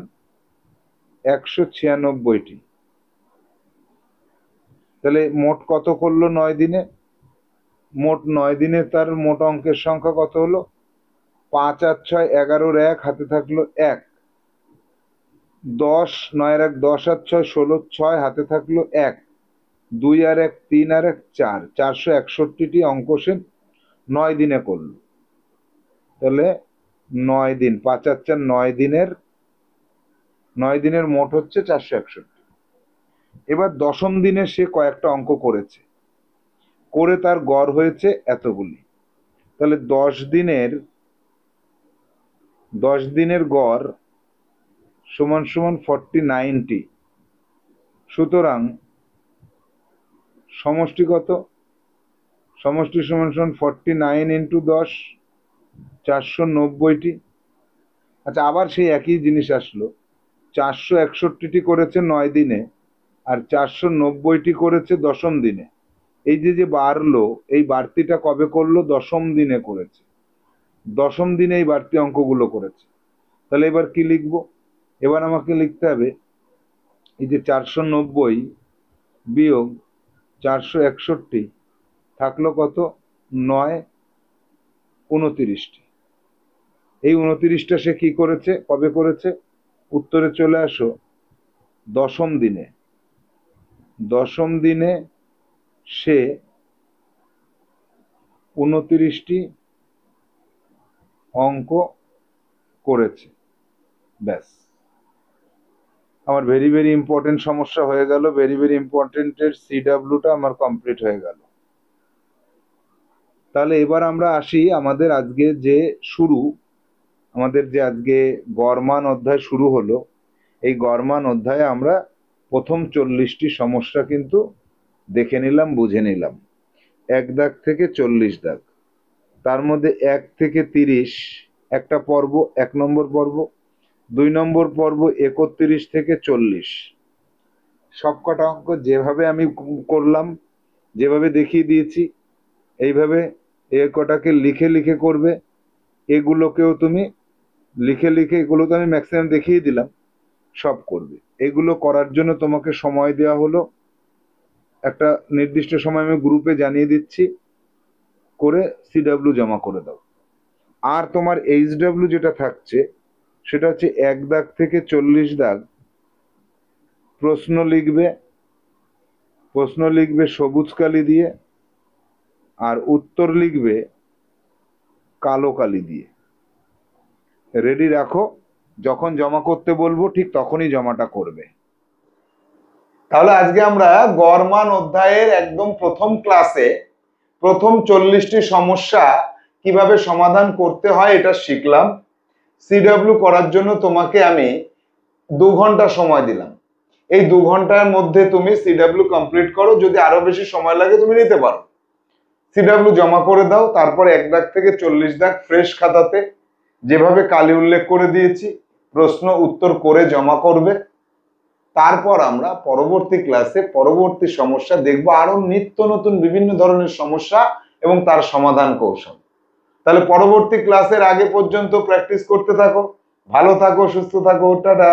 [SPEAKER 1] একশো ছিয়ানব্বইটি তাহলে মোট কত করলো নয় দিনে মোট নয় দিনে তার মোট অঙ্কের সংখ্যা কত হলো পাঁচ আর ছয় এগারোর এক হাতে থাকলো এক দশ নয়ের এক দশ আর ছয় ষোলো ছয় হাতে থাকলো এক দুই আর এক তিন আর এক চার চারশো একষট্টিটি অঙ্ক সে নয় দিনে করলো তাহলে নয় দিন পাঁচ আর চার নয় দিনের নয় দিনের মোট হচ্ছে চারশো একষট্টি এবার দশম দিনে সে কয়েকটা অঙ্ক করেছে করে তার গড় হয়েছে এতগুলি তাহলে দশ দিনের দশ দিনের গড় সমান সমান ফর্টি নাইনটি সুতরাং সমষ্টিগত সমষ্টি সমান সমান ফর্টি নাইন ইন্টু দশ চারশো নব্বইটি আচ্ছা আবার সেই একই জিনিস আসলো চারশো একষট্টিটি করেছে নয় দিনে আর চারশো নব্বইটি করেছে দশম দিনে এই যে যে বাড়লো এই বাড়তিটা কবে করলো দশম দিনে করেছে দশম দিনে এই বাড়তি অঙ্কগুলো করেছে তাহলে এবার কি লিখব এবার আমাকে লিখতে হবে এই যে চারশো নব্বই বিয়োগ চারশো একষট্টি থাকলো কত নয় উনতিরিশটি এই উনতিরিশটা সে কি করেছে কবে করেছে উত্তরে চলে আসো দশম দিনে দশম দিনে সে উনতিরিশটি অঙ্ক করেছে ব্যাস আমার ভেরি ভেরি ইম্পর্টেন্ট সমস্যা হয়ে গেল ভেরি ভেরি ইম্পর্টেন্টের সিডাব্লুটা আমার কমপ্লিট হয়ে গেল তাহলে এবার আমরা আসি আমাদের আজকে যে শুরু আমাদের যে আজকে গরমান অধ্যায় শুরু হলো এই গরমান অধ্যায়ে আমরা প্রথম চল্লিশটি সমস্যা কিন্তু দেখে নিলাম বুঝে নিলাম এক দাগ থেকে চল্লিশ দাগ তার মধ্যে এক থেকে তিরিশ একটা পর্ব এক নম্বর পর্ব দুই নম্বর পর্ব একত্রিশ থেকে চল্লিশ সবকটা অঙ্ক যেভাবে আমি করলাম যেভাবে দেখিয়ে দিয়েছি এইভাবে এ কটাকে লিখে লিখে করবে এগুলোকেও তুমি লিখে লিখে এগুলো তো আমি ম্যাক্সিমাম দেখিয়ে দিলাম সব করবে এগুলো করার জন্য তোমাকে সময় দেওয়া হলো একটা নির্দিষ্ট সময় আমি গ্রুপে জানিয়ে দিচ্ছি করে সিডাব্লিউ জমা করে দাও আর তোমার এইচ এইচডাব্লিউ যেটা থাকছে সেটা হচ্ছে এক দাগ থেকে চল্লিশ দাগ প্রশ্ন লিখবে প্রশ্ন লিখবে সবুজ কালি দিয়ে আর উত্তর লিখবে কালো কালি দিয়ে রেডি রাখো যখন জমা করতে বলবো ঠিক তখনই জমাটা করবে তাহলে আজকে আমরা গরমান অধ্যায়ের একদম প্রথম ক্লাসে প্রথম চল্লিশটি সমস্যা কিভাবে সমাধান করতে হয় এটা শিখলাম সিডাব্লিউ করার জন্য তোমাকে আমি দু ঘন্টা সময় দিলাম এই দু ঘন্টার মধ্যে তুমি সিডাব্লিউ কমপ্লিট করো যদি আরো বেশি সময় লাগে তুমি নিতে পারো সিডাব্লিউ জমা করে দাও তারপর এক দাগ থেকে চল্লিশ দাগ ফ্রেশ খাতাতে যেভাবে কালি উল্লেখ করে দিয়েছি প্রশ্ন উত্তর করে জমা করবে তারপর আমরা পরবর্তী ক্লাসে পরবর্তী সমস্যা দেখব আরো নিত্য নতুন বিভিন্ন ধরনের সমস্যা এবং তার সমাধান কৌশল তাহলে পরবর্তী ক্লাসের আগে পর্যন্ত প্র্যাকটিস করতে থাকো ভালো থাকো সুস্থ থাকো টাটা